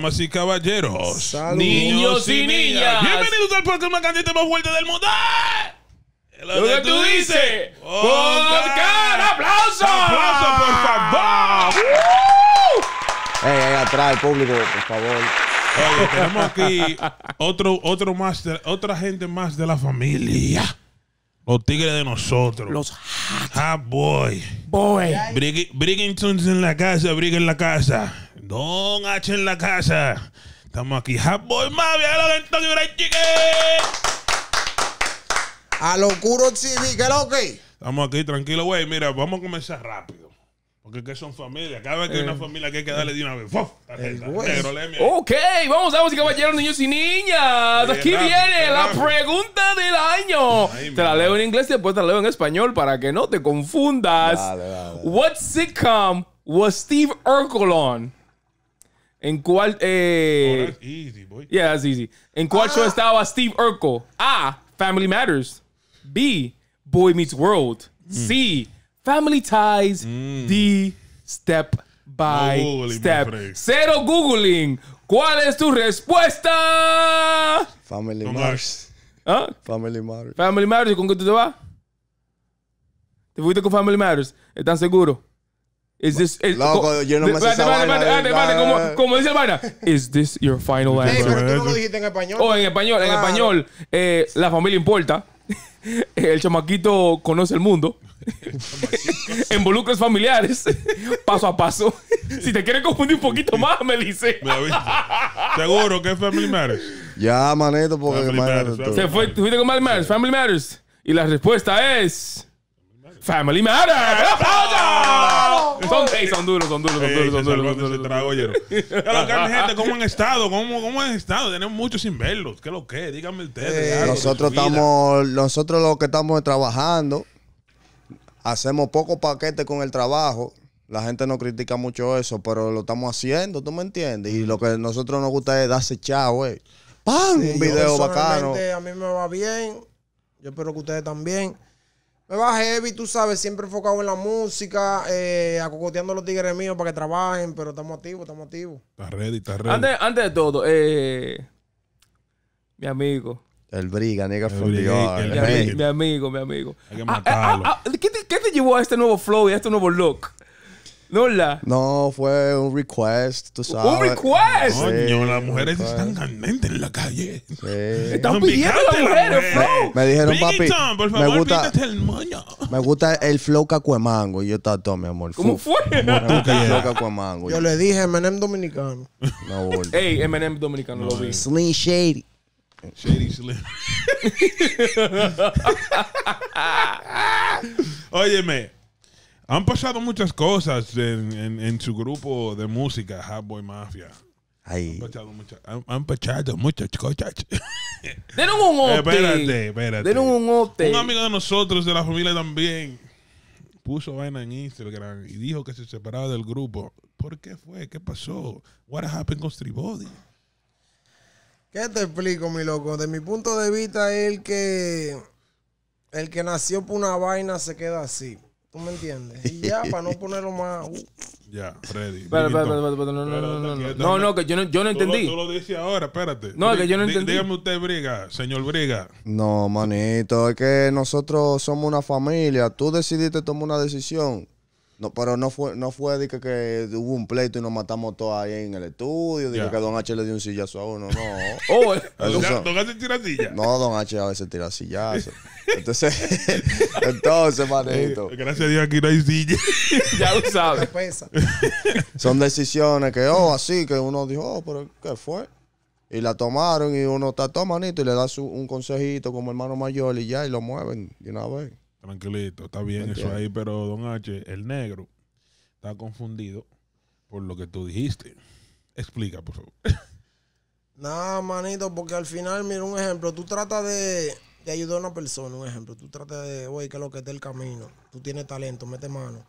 damas y caballeros, niños y niñas. Bienvenidos al programa más cantante más fuerte del mundo. Lo que tú dices, ¡Aplauso! ¡Aplauso, por favor! Hey, ahí atrás, público, por favor. Oye, tenemos aquí otro, otro más, otra gente más de la familia. Los tigres de nosotros. Los hot, hot boy. Boy. en la casa, brig en la casa. Don H en la casa. Estamos aquí. Hot Boy la lo que Fried Chicken. A locuro TV, ¿qué lo que? Estamos aquí, tranquilo, güey. Mira, vamos a comenzar rápido. Porque que son familias. Cada vez que hay una eh. familia que hay que darle de una vez. Okay, vamos, ok, vamos, vamos, caballeros, niños y niñas. Aquí viene la pregunta del año. te la leo en inglés y después te la leo en español para que no te confundas. Dale, What sitcom was Steve Urkel on? ¿En cuál? Eh, Yeah, that's easy. ¿En cuál show ah. estaba Steve Urkel? A. Family Matters. B. Boy Meets World. Mm. C. Family Ties. Mm. D. Step by Step. Cero Googling. ¿Cuál es tu respuesta? Family Matters. ¿Ah? Family Matters. Family Matters. ¿Con qué tú te vas? ¿Te fuiste con Family Matters? ¿Están seguros? Is this is, Loco, yo no me sé como, como dice el vaina. Is this your final answer? Hey, pero tú no lo dijiste en español. Oh, en español, en español. Eh, la familia importa. el chamaquito conoce el mundo. Involucres familiares, paso a paso. si te quieres confundir un poquito más, me dice. Seguro que es Family Matters. Ya, manito, porque family matters, Se fue, fuiste con Family Matters, Family Matters. Y la respuesta es. Family Matter. ¡Aplausos! Son, son duros, son duros, son duros, son duros. Son duros, trago, gente, ¿cómo han estado? ¿Cómo, ¿Cómo han estado? Tenemos mucho sin verlos. ¿Qué lo que? Díganme ustedes. Eh, nosotros estamos, nosotros los que estamos trabajando, hacemos poco paquetes con el trabajo. La gente no critica mucho eso, pero lo estamos haciendo, ¿tú me entiendes? Y lo que a nosotros nos gusta es darse chao, güey. Eh. ¡Pam! un video bacano. A mí me va bien. Yo espero que ustedes también. Me va heavy, tú sabes, siempre enfocado en la música, eh, a los tigres míos para que trabajen, pero estamos activos, estamos activos. Está ready, está ready. Antes, de todo, eh, mi amigo. El Briga, nigga el mi, amigo, mi amigo. que ah, eh, matarlo. Ah, ah, ¿qué, te, llevó a este nuevo flow y a este nuevo look? la. No, fue un request, tú sabes. ¡Un request! Coño, las mujeres están candentes en la calle. Están pidiendo las mujeres, bro. Me dijeron, papi, me gusta, el Me gusta el flow cacuemango. Y yo estaba todo, mi amor. ¿Cómo fue? Yo le dije M&M dominicano. No, boludo. Ey, M&M dominicano, lo vi. Eh. Slim Shady. Shady Slim. Óyeme. Han pasado muchas cosas en, su grupo de música, Boy Mafia. Ahí. Han pasado muchas, han, cosas. De un eh, Espérate, espérate. un Un amigo de nosotros, de la familia también, puso vaina en Instagram y dijo que se separaba del grupo. ¿Por qué fue? ¿Qué pasó? What happened con Body? ¿Qué te explico, mi loco? De mi punto de vista, el que el que nació por una vaina se queda así. ¿Tú me entiendes? Y ya, para no ponerlo más. Uh. Ya, Freddy. Espera, espera, espera, no, no, que yo no, yo no entendí. Tú lo, tú lo dices ahora, espérate. No, que yo no entendí. Dígame usted, Briga, señor Briga. No, manito, es que nosotros somos una familia. Tú decidiste tomar una decisión. No, pero no fue, no fue de que, hubo un pleito y nos matamos todos ahí en el estudio, dije que Don H le dio un sillazo a uno, no. oh, eh, don, don, No, Don H a veces tira sillazo. Entonces, entonces, manito. Eh, gracias a Dios aquí no hay silla. ya lo sabes. Son decisiones que, oh, así, que uno dijo, oh, pero ¿qué fue? Y la tomaron y uno está todo manito y le da su, un consejito como hermano mayor y ya, y lo mueven de una vez. Tranquilito, está bien eso ahí, pero don H, el negro está confundido por lo que tú dijiste. Explica, por favor. Nada, manito, porque al final, mira un ejemplo, tú tratas de, ayudar a una persona, un ejemplo, tú tratas de, oye, que lo que esté el camino, tú tienes talento, mete mano.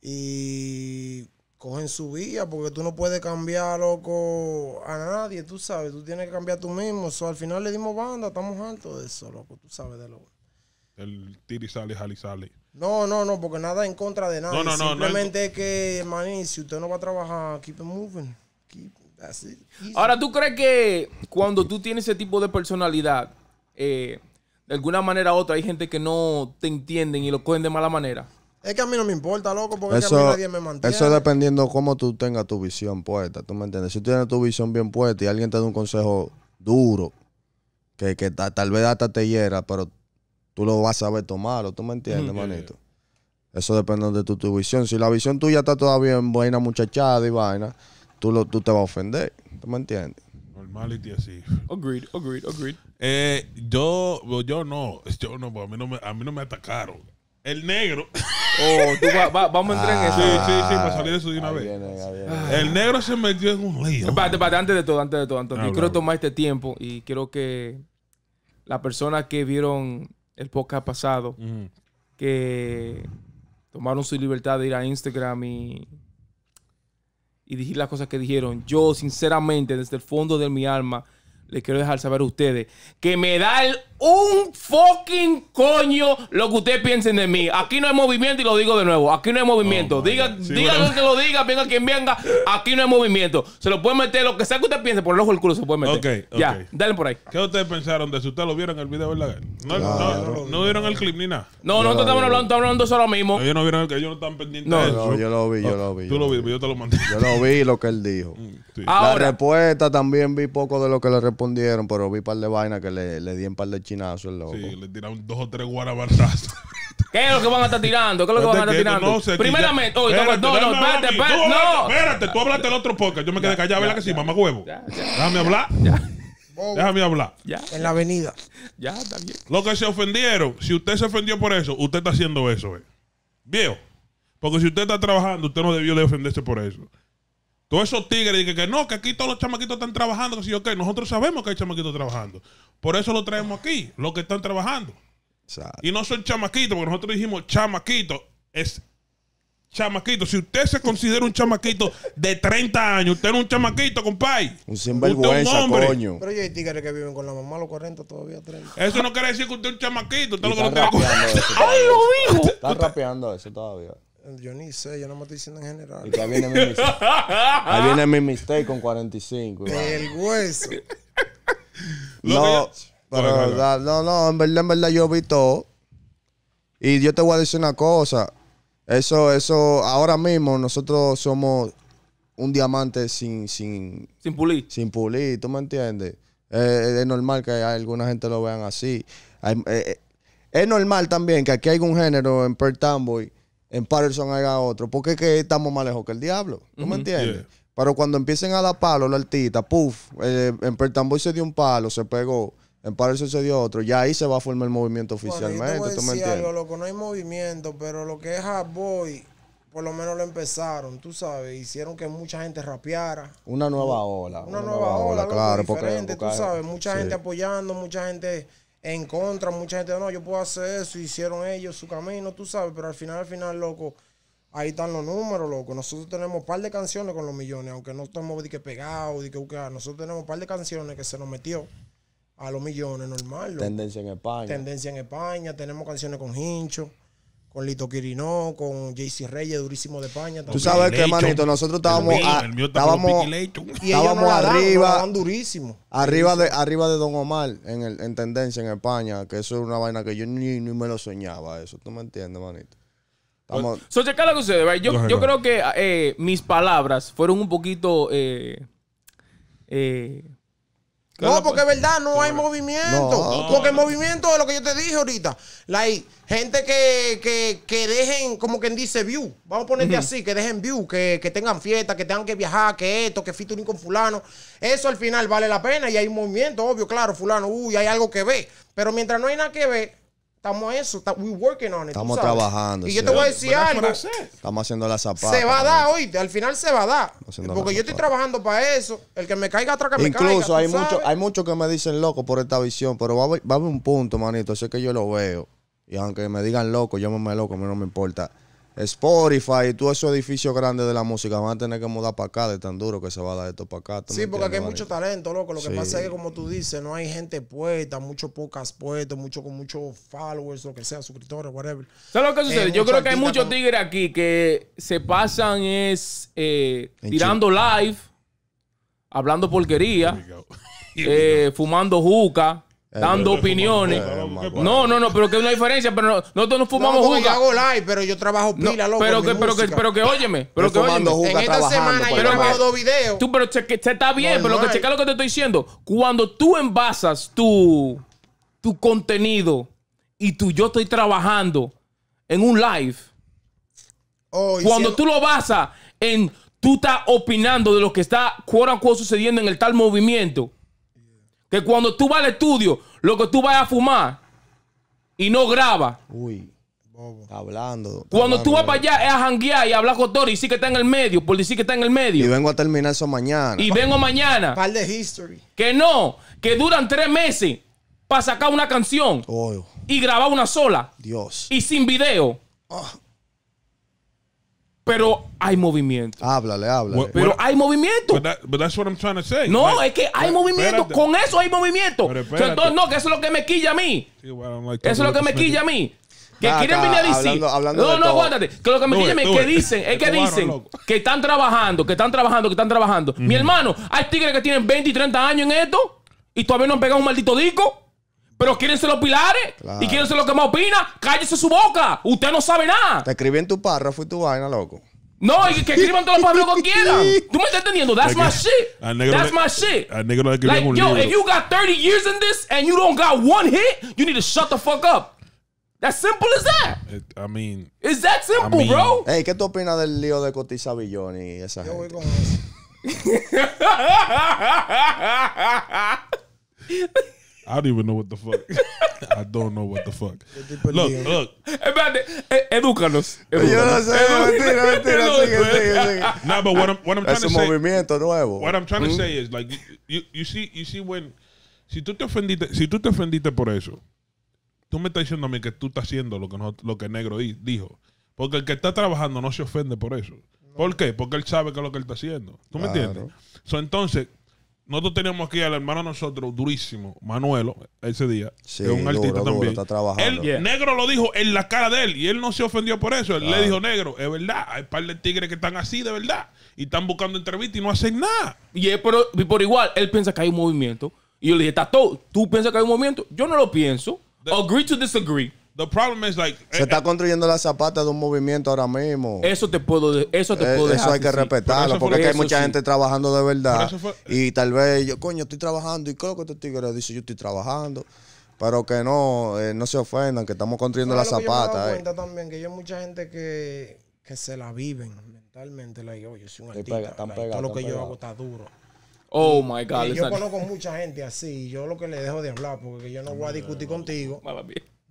Y cogen su vida, porque tú no puedes cambiar, loco, a nadie, tú sabes, tú tienes que cambiar tú mismo. al final le dimos banda, estamos hartos de eso, loco, tú sabes de lo el tiri sale, jali sale. No, no, no, porque nada en contra de nada. No, no, Simplemente no, es que, maní, si usted no va a trabajar, keep it moving. Keep, Ahora, ¿tú crees que cuando tú tienes ese tipo de personalidad, eh, de alguna manera u otra hay gente que no te entienden y lo cogen de mala manera? Es que a mí no me importa, loco, porque eso, a mí nadie me mantiene. Eso dependiendo cómo tú tengas tu visión puesta, ¿tú me entiendes? Si tú tienes tu visión bien puesta y alguien te da un consejo duro, que, que tal vez hasta te hiera, pero tú lo vas a ver tomarlo, ¿tú me entiendes, manito? Eso depende de tu, visión. Si la visión tuya está todavía en buena muchachada y vaina, tú, lo, tú te vas a ofender, ¿tú me entiendes? Normality así. Agreed, agreed, agreed. Eh, yo, pues yo no, yo no, pues a mí no me, a mí no me atacaron. El negro. Oh, vamos a entrar en eso. Sí, sí, sí, para salir de eso de una vez. Ah. El negro se metió en un lío. Espérate, antes de todo, antes de todo, Antonio. yo ah, quiero tomar este tiempo y quiero que la persona que vieron el podcast pasado, que tomaron su libertad de ir a Instagram y, y decir las cosas que dijeron. Yo, sinceramente, desde el fondo de mi alma, les quiero dejar saber a ustedes que me da un fucking coño lo que ustedes piensen de mí. Aquí no hay movimiento y lo digo de nuevo. Aquí no hay oh, movimiento. Oh, que lo diga, venga quien venga. Aquí no hay movimiento. Se lo pueden meter, lo que sea que usted piense, por el ojo del culo se puede meter. Ok, Ya, dale por ahí. ¿Qué ustedes pensaron de si ustedes lo vieron en el video, verdad? No, no, no, no, vieron el clip ni nada. No, no estamos hablando, estamos hablando eso ahora mismo. Ellos no vieron el que ellos no están pendientes no, de No, yo lo vi, yo lo ah, vi. Tú yo lo vi, yo te lo mandé. Yo lo vi lo que él dijo. Mm, la respuesta también vi poco de lo que le pero vi un par de vainas que le, le di un par de chinazos. Loco. Sí, le tiraron dos o tres guarabatazos. ¿Qué es lo que van a estar tirando? ¿Qué es lo que van a estar tirando? No sé, Primeramente, no, espérate, no. espérate, tú hablaste el otro podcast. Yo me quedé callado, ¿verdad que sí? Mamá huevo. Déjame hablar. Déjame hablar. en la avenida. Ya, está bien. Lo que se ofendieron, si usted se ofendió por eso, usted está haciendo eso, eh. Viejo. Porque si usted está trabajando, usted no debió de ofenderse por eso. Todos esos tigres dicen que, no, que aquí todos los chamaquitos están trabajando, que si yo qué, nosotros sabemos que hay chamaquitos trabajando. Por eso lo traemos aquí, los que están trabajando. Y no son chamaquitos, porque nosotros dijimos chamaquito, es chamaquito. Si usted se considera un chamaquito de 30 años, usted es un chamaquito, compadre. Un sinvergüenza, coño. Pero yo hay tigres que viven con la mamá a los 40 todavía, 30. Eso no quiere decir que usted es un chamaquito. Usted lo que Está rapeando eso todavía. Yo ni sé, yo no me estoy diciendo en general. ahí viene mi mistake. con 45. El hueso. no, no, no, en verdad, en verdad yo vi todo. Y yo te voy a decir una cosa. Eso, eso, ahora mismo nosotros somos un diamante sin, sin, sin pulir. Sin pulir, ¿tú me entiendes? Eh, es normal que alguna gente lo vean así. Eh, eh, es normal también que aquí hay un género en Per Tamboy en Patterson haga otro, porque que estamos más lejos que el diablo. ¿no me entiendes? Pero cuando empiecen a dar palo los artistas, puff, eh, en Pertamboy se dio un palo, se pegó. En Patterson se dio otro, ya ahí se va a formar el movimiento oficialmente. me entiendes? loco, no hay movimiento, pero lo que es Boy, por lo menos lo empezaron, tú sabes, hicieron que mucha gente rapeara. Una nueva ola. Una, nueva, ola, claro, porque, tú sabes, mucha gente apoyando, mucha gente en contra. Mucha gente, no, yo puedo hacer eso, hicieron ellos su camino, tú sabes, pero al final, al final, loco, ahí están los números, loco. Nosotros tenemos un par de canciones con los millones, aunque no estamos de que pegados, de que buscar. Nosotros tenemos un par de canciones que se nos metió a los millones, normal. Tendencia en España. Tendencia en España, tenemos canciones con Hincho con Lito Quirino, con JC Reyes, durísimo de España. Tú sabes que, manito, nosotros estábamos, estábamos arriba, durísimo. Arriba de, arriba de Don Omar en, el, en tendencia en España, que eso es una vaina que yo ni, me lo soñaba, eso. ¿Tú me entiendes, manito? yo, creo que eh, mis palabras fueron un poquito eh, eh, no, porque pues. es verdad, no hay movimiento. Porque el movimiento es lo que yo te dije ahorita. hay gente que, que, dejen, como quien dice, view. Vamos a ponerte así, que dejen view, que, tengan fiesta, que tengan que viajar, que esto, que featuring con fulano. Eso al final vale la pena y hay un movimiento, obvio, claro, fulano, uy, hay algo que ver, Pero mientras no hay nada que ver, Estamos eso, we working on it. Estamos trabajando. Y yo te voy a decir algo. Estamos haciendo la zapata. Se va a dar, hoy, al final se va a dar. Porque yo estoy trabajando para eso. El que me caiga atrás que Incluso me caiga. hay muchos hay mucho que me dicen loco por esta visión, pero va, va a haber un punto, manito. Sé que yo lo veo. Y aunque me digan loco, llámame loco, a mí no me importa. Spotify y todos esos edificios grandes de la música van a tener que mudar para acá de tan duro que se va a dar esto para acá. Sí, porque aquí hay mucho talento, loco. Lo que pasa es que, como tú dices, no hay gente puesta, mucho pocas puestas, mucho con muchos followers, lo que sea, suscriptores, whatever. ¿Sabes lo que eh, sucede? Yo creo que hay muchos tigres aquí que se pasan es eh, tirando live, hablando porquería, eh, fumando juca. Eh, dando opiniones. No, pues. no, no, pero que es una diferencia, pero nosotros no fumamos no, Yo hago live, pero yo trabajo pila, loco. Pero que, pero que, pero que óyeme, pero que óyeme. En esta semana yo grabado dos videos. Tú, pero está bien, pero que checa lo que te estoy diciendo. Cuando tú envasas tu, tu contenido y tú yo estoy trabajando en un live, oh, cuando tú lo basas en tú estás opinando de lo que está quote sucediendo en el tal movimiento que cuando tú vas al estudio, lo que tú vas a fumar y no graba. Uy. hablando. Cuando tú vas para allá es a janguear y hablar con Tori y sí que está en el medio, por decir que está en el medio. Y vengo a terminar eso mañana. Y vengo mañana. Par de history. Que no, que duran tres meses para sacar una canción y grabar una sola. Dios. Y sin video. Ah. Pero hay movimiento. Háblale, háblale. Pero hay movimiento. No, es que hay movimiento. Con eso hay movimiento. no, que eso es lo que me quilla a mí. eso es lo que me quilla a mí. Que quieren venir a decir. no, no, aguántate. Que lo que me quilla a mí es que dicen, es este que dicen que están trabajando, que están trabajando, que están trabajando. Mi hermano, hay tigres que tienen 20 y 30 años en esto y todavía no han pegado un maldito disco. Pero quieren ser los pilares y quieren ser los que más opina, Cállese su boca. Usted no sabe nada. Te escribí en tu párrafo y tu vaina, loco. No, y que escriban todos los párrafos que quieran. ¿Tú me estás entendiendo? That's my shit. That's my shit. yo, if you got 30 years in this and you don't got one hit, you need to shut the fuck up. That simple as that. I mean. Is that simple, bro? Hey, ¿qué tú opinas del lío de Cotiza y esa gente? Yo voy con eso. I don't even know what the fuck. I don't know what the fuck. Look, look. Espérate, eh, edúcanos. Yo no sé, mentira, mentira. Sigue, sigue, sigue. No, but what I'm, what I'm trying to say. movimiento nuevo. What I'm trying to mm. say is, like, you, you, see, you see when, si tú te ofendiste, si tú te ofendiste por eso, tú me estás diciendo a mí que tú estás haciendo lo que, no, lo que el negro dijo. Porque el que está trabajando no se ofende por eso. ¿Por qué? Porque él sabe que es lo que él está haciendo. ¿Tú claro. me entiendes? So, entonces, nosotros teníamos aquí al hermano nosotros, durísimo, Manuelo, ese día. es un artista también. El negro lo dijo en la cara de él y él no se ofendió por eso. Él le dijo, negro, es verdad, hay par de tigres que están así de verdad y están buscando entrevistas y no hacen nada. Y, por, igual, él piensa que hay un movimiento. Y yo le dije, Tato, ¿tú piensas que hay un movimiento? Yo no lo pienso. Agree to disagree se eh, está construyendo la zapata de un movimiento ahora mismo. Eso te puedo, eso te eh, puedo Eso hay que respetarlo, porque hay mucha gente trabajando de verdad. y tal vez yo, coño, estoy trabajando. ¿Y creo que este tigre dice? Yo estoy trabajando. Pero que no, eh, no se ofendan, que estamos construyendo la zapata. también que hay mucha gente que, se la viven mentalmente. yo soy un artista. todo lo que yo hago está duro. Oh my God. yo conozco mucha gente así. Yo lo que le dejo de hablar, porque yo no voy a discutir contigo.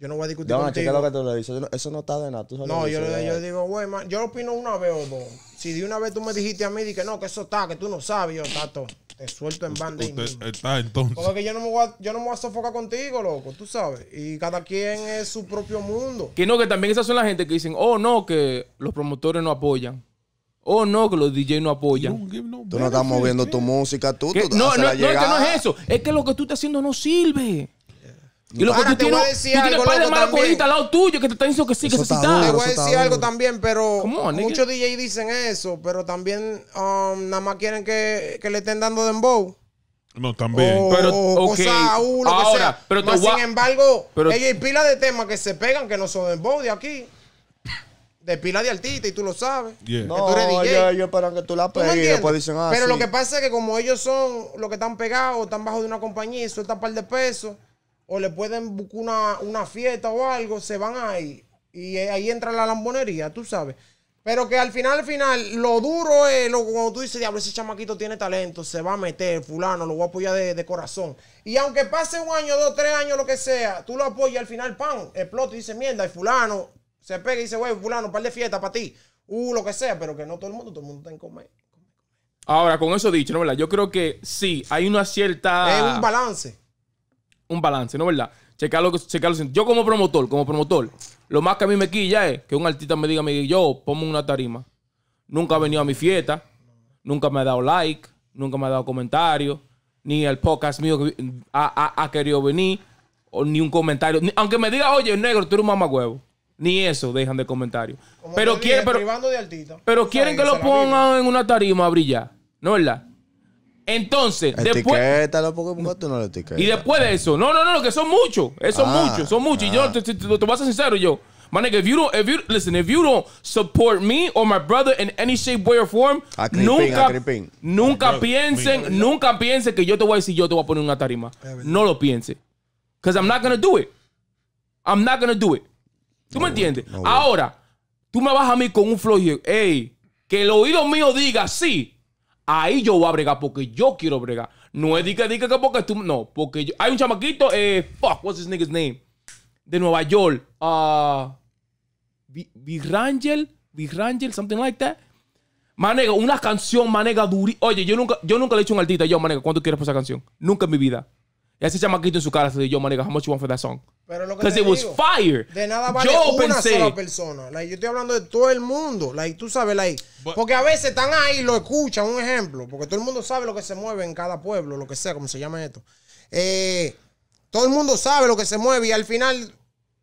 Yo no voy a discutir no, contigo. No, checa lo que tú le dices. Eso no está de nada. no, yo, le, digo, güey, yo opino una vez o dos. Si de una vez tú me dijiste a mí, que no, que eso está, que tú no sabes, yo, tato. Te suelto en banda está entonces. Porque yo no, me voy a, yo no me voy a sofocar contigo, loco, tú sabes. Y cada quien es su propio mundo. Que no, que también esas son la gente que dicen, oh, no, que los promotores no apoyan. Oh, no, que los DJ no apoyan. tú no estás moviendo tu música, tú. tú no, no, no, que no es eso. Es que lo que tú estás haciendo no sirve. Y lo que tú tienes, al lado tuyo que te está diciendo que sí, que voy a decir algo también, pero muchos DJ dicen eso, pero también um, nada más quieren que, le estén dando dembow. No, también. O, pero, okay. o lo que sea. Pero sin embargo, ellos hay pila de temas que se pegan que no son dembow de aquí de pila de artista y tú lo sabes. No, que tú eres DJ. esperan que tú la pegues y después dicen ah, Pero lo que pasa es que como ellos son los que están pegados, están bajo de una compañía y sueltan un par de pesos, o le pueden buscar una, fiesta o algo, se van ahí. Y ahí entra la lambonería, tú sabes. Pero que al final, al final, lo duro es lo, cuando tú dices, diablo, ese chamaquito tiene talento, se va a meter, fulano, lo voy a apoyar de, corazón. Y aunque pase un año, dos, tres años, lo que sea, tú lo apoyas al final, pan, explota y dice, mierda, y fulano se pega y dice, güey, fulano, un par de fiesta para ti. Uh, lo que sea, pero que no todo el mundo, todo el mundo está en comer. Ahora, con eso dicho, ¿no? Yo creo que sí, hay una cierta... Es un balance un balance, ¿no verdad? checa lo Yo como promotor, como promotor, lo más que a mí me quilla es que un artista me diga, me yo pongo una tarima. Nunca ha venido a mi fiesta, nunca me ha dado like, nunca me ha dado comentario, ni el podcast mío ha, ha, querido venir, ni un comentario. aunque me diga, oye, negro, tú eres un huevo Ni eso dejan de comentario. pero, quiere, pero, quieren que lo pongan en una tarima a brillar, ¿no verdad? Entonces, después. Y después de eso, no, no, no, que son muchos. Son ah, muchos, son muchos. Y yo ah. te, voy a ser sincero, yo. My if you don't, if you, listen, if you don't support me or my brother in any shape, way or form, nunca, nunca piensen, nunca piensen que yo te voy a decir, yo te voy a poner una tarima. No lo piensen. Because I'm not gonna do it. I'm not gonna do it. ¿Tú me entiendes? Ahora, tú me vas a mí con un flow hey, Ey, que el oído mío diga sí. Ahí yo voy a bregar porque yo quiero bregar. No es que, que porque tú. No, porque yo. Hay un chamaquito, eh, fuck, what's his nigga's name? De Nueva York. Ah. Uh, Virangel, Virangel, something like that. Manega, una canción, manega duri. Oye, yo nunca, yo nunca le he hecho un artista. Yo, manega, ¿cuánto quieres por esa canción? Nunca en mi vida ese chamaquito en su cara se dijo, yo, maniga, how much you want for that song? Pero lo que fire. De nada vale una sola persona. yo estoy hablando de todo el mundo. tú sabes, porque a veces están ahí lo escuchan, un ejemplo. Porque todo el mundo sabe lo que se mueve en cada pueblo, lo que sea, como se llama esto. Eh, todo el mundo sabe lo que se mueve y al final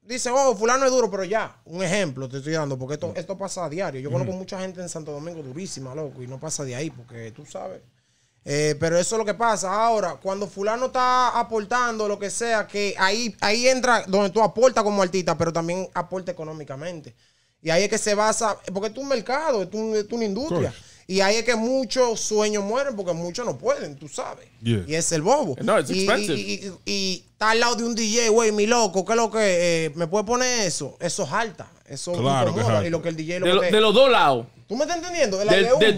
dice, oh, fulano es duro, pero ya, un ejemplo te estoy dando, porque esto, mm. esto pasa a diario. Yo conozco mm. mucha gente en Santo Domingo durísima, loco, y no pasa de ahí, porque tú sabes. Eh, pero eso es lo que pasa. Ahora, cuando fulano está aportando lo que sea, que ahí, ahí entra donde tú aportas como artista, pero también aporta económicamente. Y ahí es que se basa, porque es un mercado, es, una industria. Y ahí es que muchos sueños mueren porque muchos no pueden, tú sabes. Y es el bobo. y, Y, está al lado de un DJ, güey, mi loco, ¿qué es lo que? Eh, ¿Me puede poner eso? Eso es alta. Eso claro, y lo que el DJ lo de los dos lados. ¿Tú me estás entendiendo? De,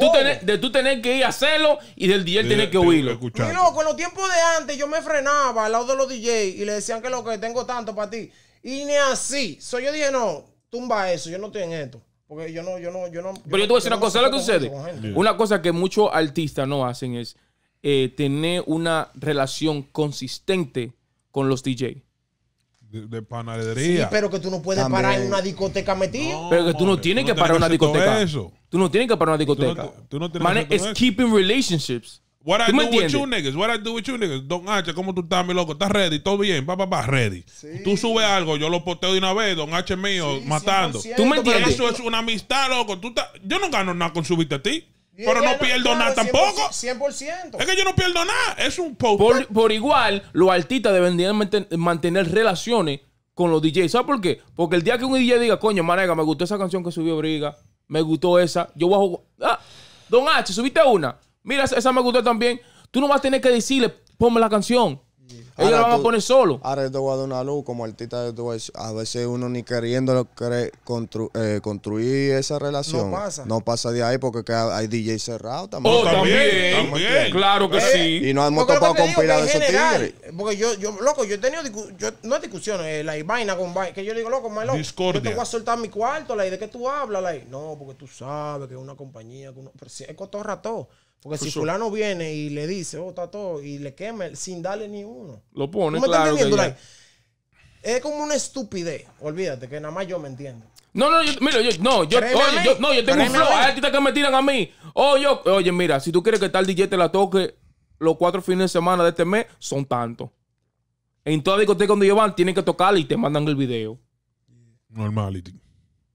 tú, tener, que ir a hacerlo y del DJ tener que oírlo. Y no, los tiempos de antes yo me frenaba al lado de los DJ y le decían que lo que tengo tanto para ti. Y ni así. So, yo dije, no, tumba eso, yo no tengo en esto. Porque yo no, yo no, yo Pero yo, te voy a decir una cosa, lo que sucede? Una cosa que muchos artistas no hacen es eh, tener una relación consistente con los DJs de, panadería. Sí, pero que tú no puedes parar en una discoteca metido pero que tú no tienes que parar en una discoteca. Eso. Tú no tienes que parar en una discoteca. es keeping relationships. What I do with you niggas, what I do with you niggas. Don H, ¿cómo tú estás, mi loco? ¿Estás ready? ¿Todo bien? Pa, pa, pa, ready. Tú subes algo, yo lo posteo de una vez, Don H mío, matando. ¿Tú me entiendes? Eso es una amistad, loco. Tú ta... Yo no gano nada con subirte a ti. Pero no pierdo nada tampoco. 100%. Es que yo no pierdo nada. Es un post. Por, igual, los artistas deberían mantener relaciones con los DJs. ¿Sabes por qué? Porque el día que un DJ diga, coño, manega, me gustó esa canción que subió Briga, me gustó esa, yo bajo... Ah, Don H, subiste una. Mira, esa me gustó también. Tú no vas a tener que decirle, ponme la canción. Ahora lo a poner solo. Ahora yo a como artista. de tu a, veces uno ni queriendo eh, construir esa relación. No pasa. No pasa de ahí porque hay DJ cerrado oh, también. Oh, también, Claro que eh, sí. Y no hemos topado con pilas de esos tigres. Porque yo, yo, loco, yo he tenido. Yo, no hay discusiones, eh, la vaina con Que yo digo, loco, más Discordia. Yo te voy a soltar mi cuarto, la ¿De qué tú hablas, la No, porque tú sabes que es una compañía. Que uno, pero es cotorra todo. Porque si fulano viene y le dice, oh, está todo, y le quema sin darle ni uno. Lo pone, claro. es como una estupidez. Olvídate, que nada más yo me entiendo. No, no, yo, mira, yo, no, yo, oye, tengo un flow. Hay artistas que me tiran a mí. Oye, yo, oye, mira, si tú quieres que tal DJ te la toque los cuatro fines de semana de este mes, son tantos. En toda discoteca donde yo tienen que tocar y te mandan el video. Normality.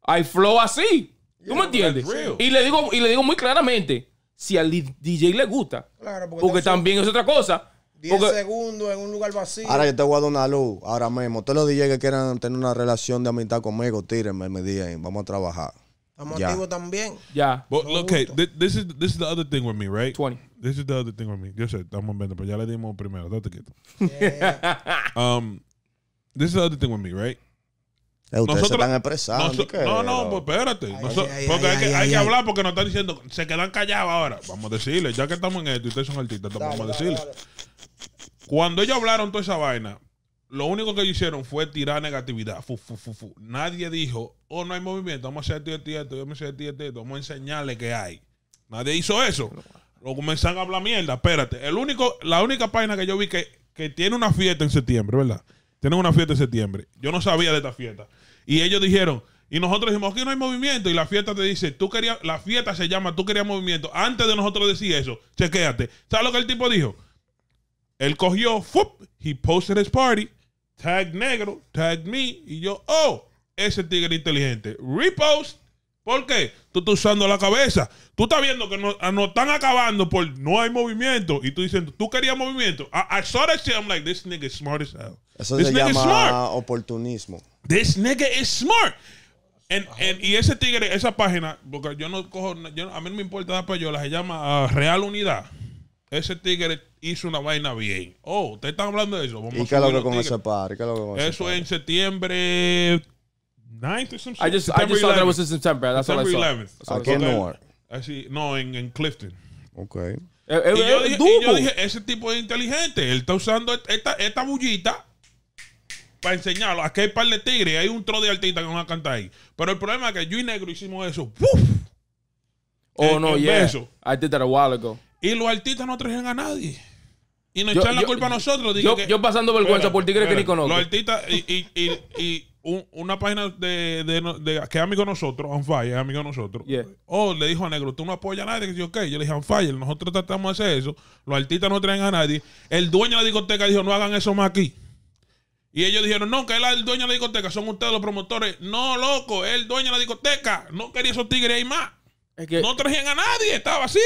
Hay flow así. ¿Tú me entiendes? Y le, digo, y le digo muy claramente si al DJ le gusta. Claro, porque, también es otra cosa. 10 segundos en un lugar vacío. Ahora yo te voy a dar una luz, ahora mismo. Todos los DJ que quieran tener una relación de amistad conmigo, tírenme, me digan, vamos a trabajar. Estamos activos también. Ya. ok okay, this is this is the other thing with me, right? 20. This is the other thing with me. Yo sé, estamos viendo, pero ya le dimos primero. Date quieto. um, this is the other thing with me, right? Eh, nosotros, no, no, pues espérate. porque hay, que, hablar porque nos están diciendo, se quedan callados ahora. Vamos a decirles, ya que estamos en esto y ustedes son artistas, vamos a decirles. Cuando ellos hablaron toda esa vaina, lo único que ellos hicieron fue tirar negatividad. Fu, fu, fu, Nadie dijo, oh, no hay movimiento, vamos a hacer esto esto, vamos a vamos a enseñarle que hay. Nadie hizo eso. Lo comenzaron a hablar mierda, espérate. El único, la única página que yo vi que, que tiene una fiesta en septiembre, ¿verdad? Tienen una fiesta en septiembre. Yo no sabía de esta fiesta. Y ellos dijeron, y nosotros dijimos, aquí no hay movimiento. Y la fiesta te dice, tú querías, la fiesta se llama, tú querías movimiento. Antes de nosotros decir eso, chequéate. ¿Sabes lo que el tipo dijo? Él cogió, ¡fup! He posted his party, tag negro, tag me. Y yo, oh, ese tigre inteligente. Repost. ¿Por qué? Tú estás usando la cabeza. Tú estás viendo que nos, ah, están acabando por no hay movimiento. Y tú diciendo, tú querías movimiento. I, saw I'm like, this nigga smart as hell. Eso se llama oportunismo. This nigga is smart. y ese tigre, esa página, porque yo no cojo, a mí no me importa yo la se llama ah, Real Unidad. Ese tigre hizo una vaina bien. Oh, ustedes están hablando de eso. ¿Y qué lo con ese padre? Eso en septiembre 9th or something. I just, thought that was in September. That's September all I saw. 11th. no, en, Clifton. Ok. Eh, eh, yo eh, ese tipo es inteligente. Él está usando esta, esta bullita para enseñarlo. Aquí hay un par de tigres, hay un tro de artistas que van a cantar ahí. Pero el problema es que yo y Negro hicimos eso. ¡Puf! Oh, no, Yeah. I did that a while ago. Y los artistas no trajeron a nadie. Y nos echan la culpa a nosotros. Yo, que, yo pasando vergüenza por tigres que ni conozco. Los artistas y, y, y, una página de, de, de, que es amigo de nosotros, Anfire, es amigo de nosotros. Yeah. Oh, le dijo a Negro, tú no apoyas a nadie. Que yo, okay. yo le dije, fire, nosotros tratamos de hacer eso. Los artistas no traen a nadie. El dueño de la discoteca dijo, no hagan eso más aquí. Y ellos dijeron, no, que él es el dueño de la discoteca, son ustedes los promotores. No, loco, es el dueño de la discoteca. No quería esos tigres ahí más. No trajeron a nadie, estaba vacío.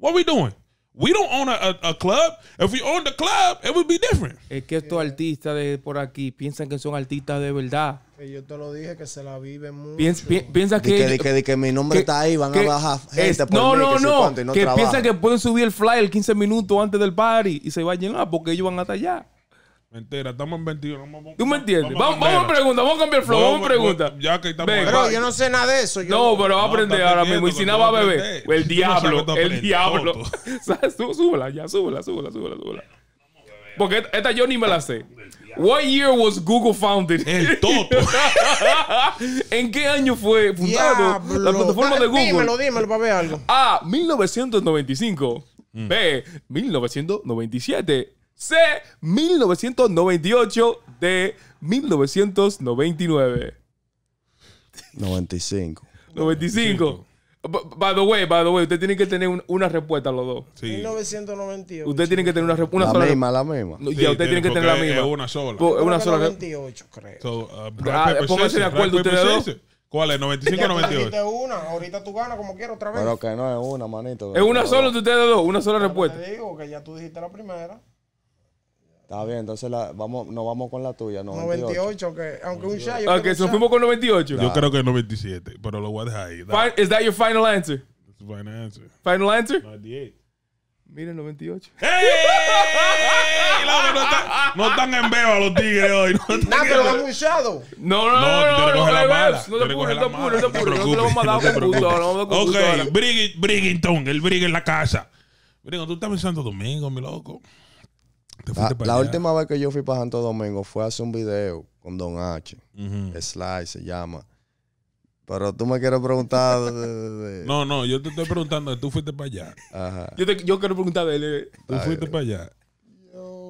What we doing? We don't own a, club. If we owned the club, it would be different. Es que estos artistas de por aquí piensan que son artistas de verdad. Que yo te lo dije que se la viven mucho. Piensa, que, que, mi nombre está ahí, van a bajar gente por no, mí, no, no, no. Que piensan que pueden subir el flyer 15 minutos antes del party y se va a ah, llenar porque ellos van hasta allá. Mentira, estamos en 21. ¿Tú me entiendes? Vamos, a preguntar vamos a cambiar el flow, vamos, a preguntar Ya que estamos pero yo no sé nada de eso. No, pero va a aprender ahora mismo. Y si nada va a beber, pues el diablo, el diablo. súbela, ya, súbela, súbela, súbela, súbela. Porque esta, yo ni me la sé. What year was Google founded? El Toto. ¿En qué año fue fundado la plataforma de Google? Dímelo, dímelo para ver algo. A. 1995. Mm. B. 1997. C. 1998 de 1999. 95. 95. By the way, by the way, ustedes tienen que tener una respuesta los dos. Sí. 1998. Ustedes tienen que tener una, respuesta una La misma, la misma. No, Sí, ya, ustedes tienen que tener la misma. Es una sola. Po- es una sola. 98, creo. So, uh, ah, pónganse de acuerdo ustedes dos. ¿Cuál es? 95 o dijiste 98. una, ahorita tú ganas como quieras otra vez. Pero que no es una, manito. Es una sola de ustedes dos, una sola respuesta. Te digo que ya tú dijiste la primera. Está bien, entonces vamos, nos vamos con la tuya. 98, 98 aunque, aunque un Shayo. Aunque nos fuimos con 98. Yo creo que 97, pero lo voy a dejar ahí. Is that your final answer? That's final answer. Final answer? 98. Miren, 98. ¡Ey! no, están, no están en beba los tigres hoy. No, pero No, no, no, no, no, no, te no no te no te no no te no no te lo vamos a dar con no no Ok, el Brig en la casa. no tú estás en Santo Domingo, mi loco. La, última vez que yo fui para Santo Domingo fue hace un video con Don H. Uh se llama. Pero tú me quieres preguntar. No, no, yo te estoy preguntando. Tú fuiste para allá. Yo, quiero preguntar eh. Tú fuiste para allá.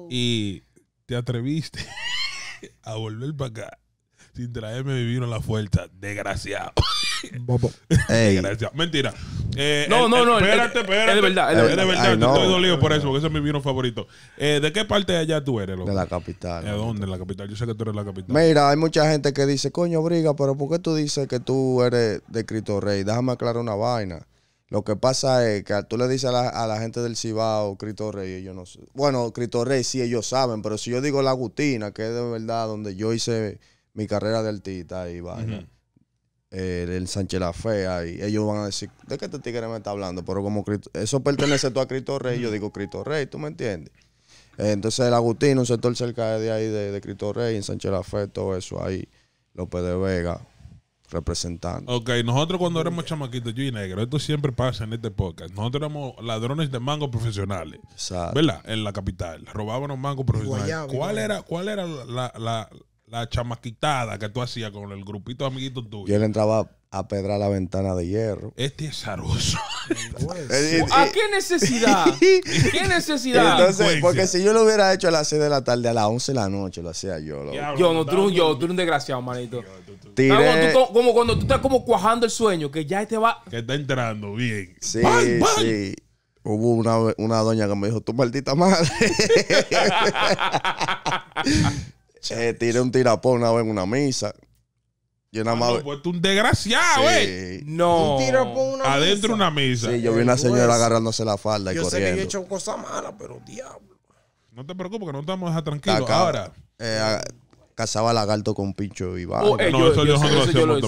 Y te atreviste a volver para acá sin traerme mi vino a la fuerza. Desgraciado. Desgraciado. Mentira. Eh, no, no, no. Espérate, espérate. Es de verdad. Es de verdad. yo estoy dolido por eso, porque ese es mi vino favorito. Eh, ¿De qué parte de allá tú eres, loco? De la capital. ¿De dónde? ¿En la capital? Yo sé que tú eres la capital. Mira, hay mucha gente que dice, coño, Briga, pero ¿por qué tú dices que tú eres de Cristo Rey? Déjame aclarar una vaina. Lo que pasa es que tú le dices a la, gente del Cibao, Cristo Rey, ellos no sé. Bueno, Cristo Rey sí, ellos saben, pero si yo digo La Agustina, que es de verdad donde yo hice mi carrera de artista y va. Eh, el Sánchez La Fea, y ellos van a decir, ¿de qué te este tigre me está hablando? Pero como Cristo, eso pertenece tú a Cristo Rey, yo digo Cristo Rey, ¿tú me entiendes? entonces el Agustín, un sector cerca de ahí de, Cristo Rey, en Sánchez La Fea, todo eso ahí, López de Vega, representando. Ok, nosotros cuando éramos chamaquitos, yo y negro, esto siempre pasa en este podcast. Nosotros éramos ladrones de mango profesionales. ¿Verdad? En la capital. Robábamos mango profesionales. ¿Cuál, Era, ¿Cuál era la, la chamaquitada que tú hacías con el grupito de amiguitos tuyos. Yo le entraba a pedrar la ventana de hierro. Este es zaroso. ¿A ah, qué necesidad? ¿Qué necesidad? porque si yo lo hubiera hecho a las 6 de la tarde, a las 11 de la noche lo hacía yo. yo no, tú, yo, tú eres un desgraciado, manito. Cuando tú, como cuando tú estás como cuajando el sueño, que ya te este va. Que está entrando bien. Sí, Hubo una, una doña que me dijo, tú maldita madre. eh, tiré un tirapón una vez en una misa. Yo nada más. pues un desgraciado, güey. Eh. No. Un tirapón una Adentro de una misa. Sí, yo vi una pues, señora agarrándose la falda y corriendo. Yo sé que he hecho cosas malas, pero diablo. No te preocupes, que no estamos a dejar tranquilos. Ahora. Eh, cazaba lagarto con pincho y oh, va. Eh, no, eso yo, lo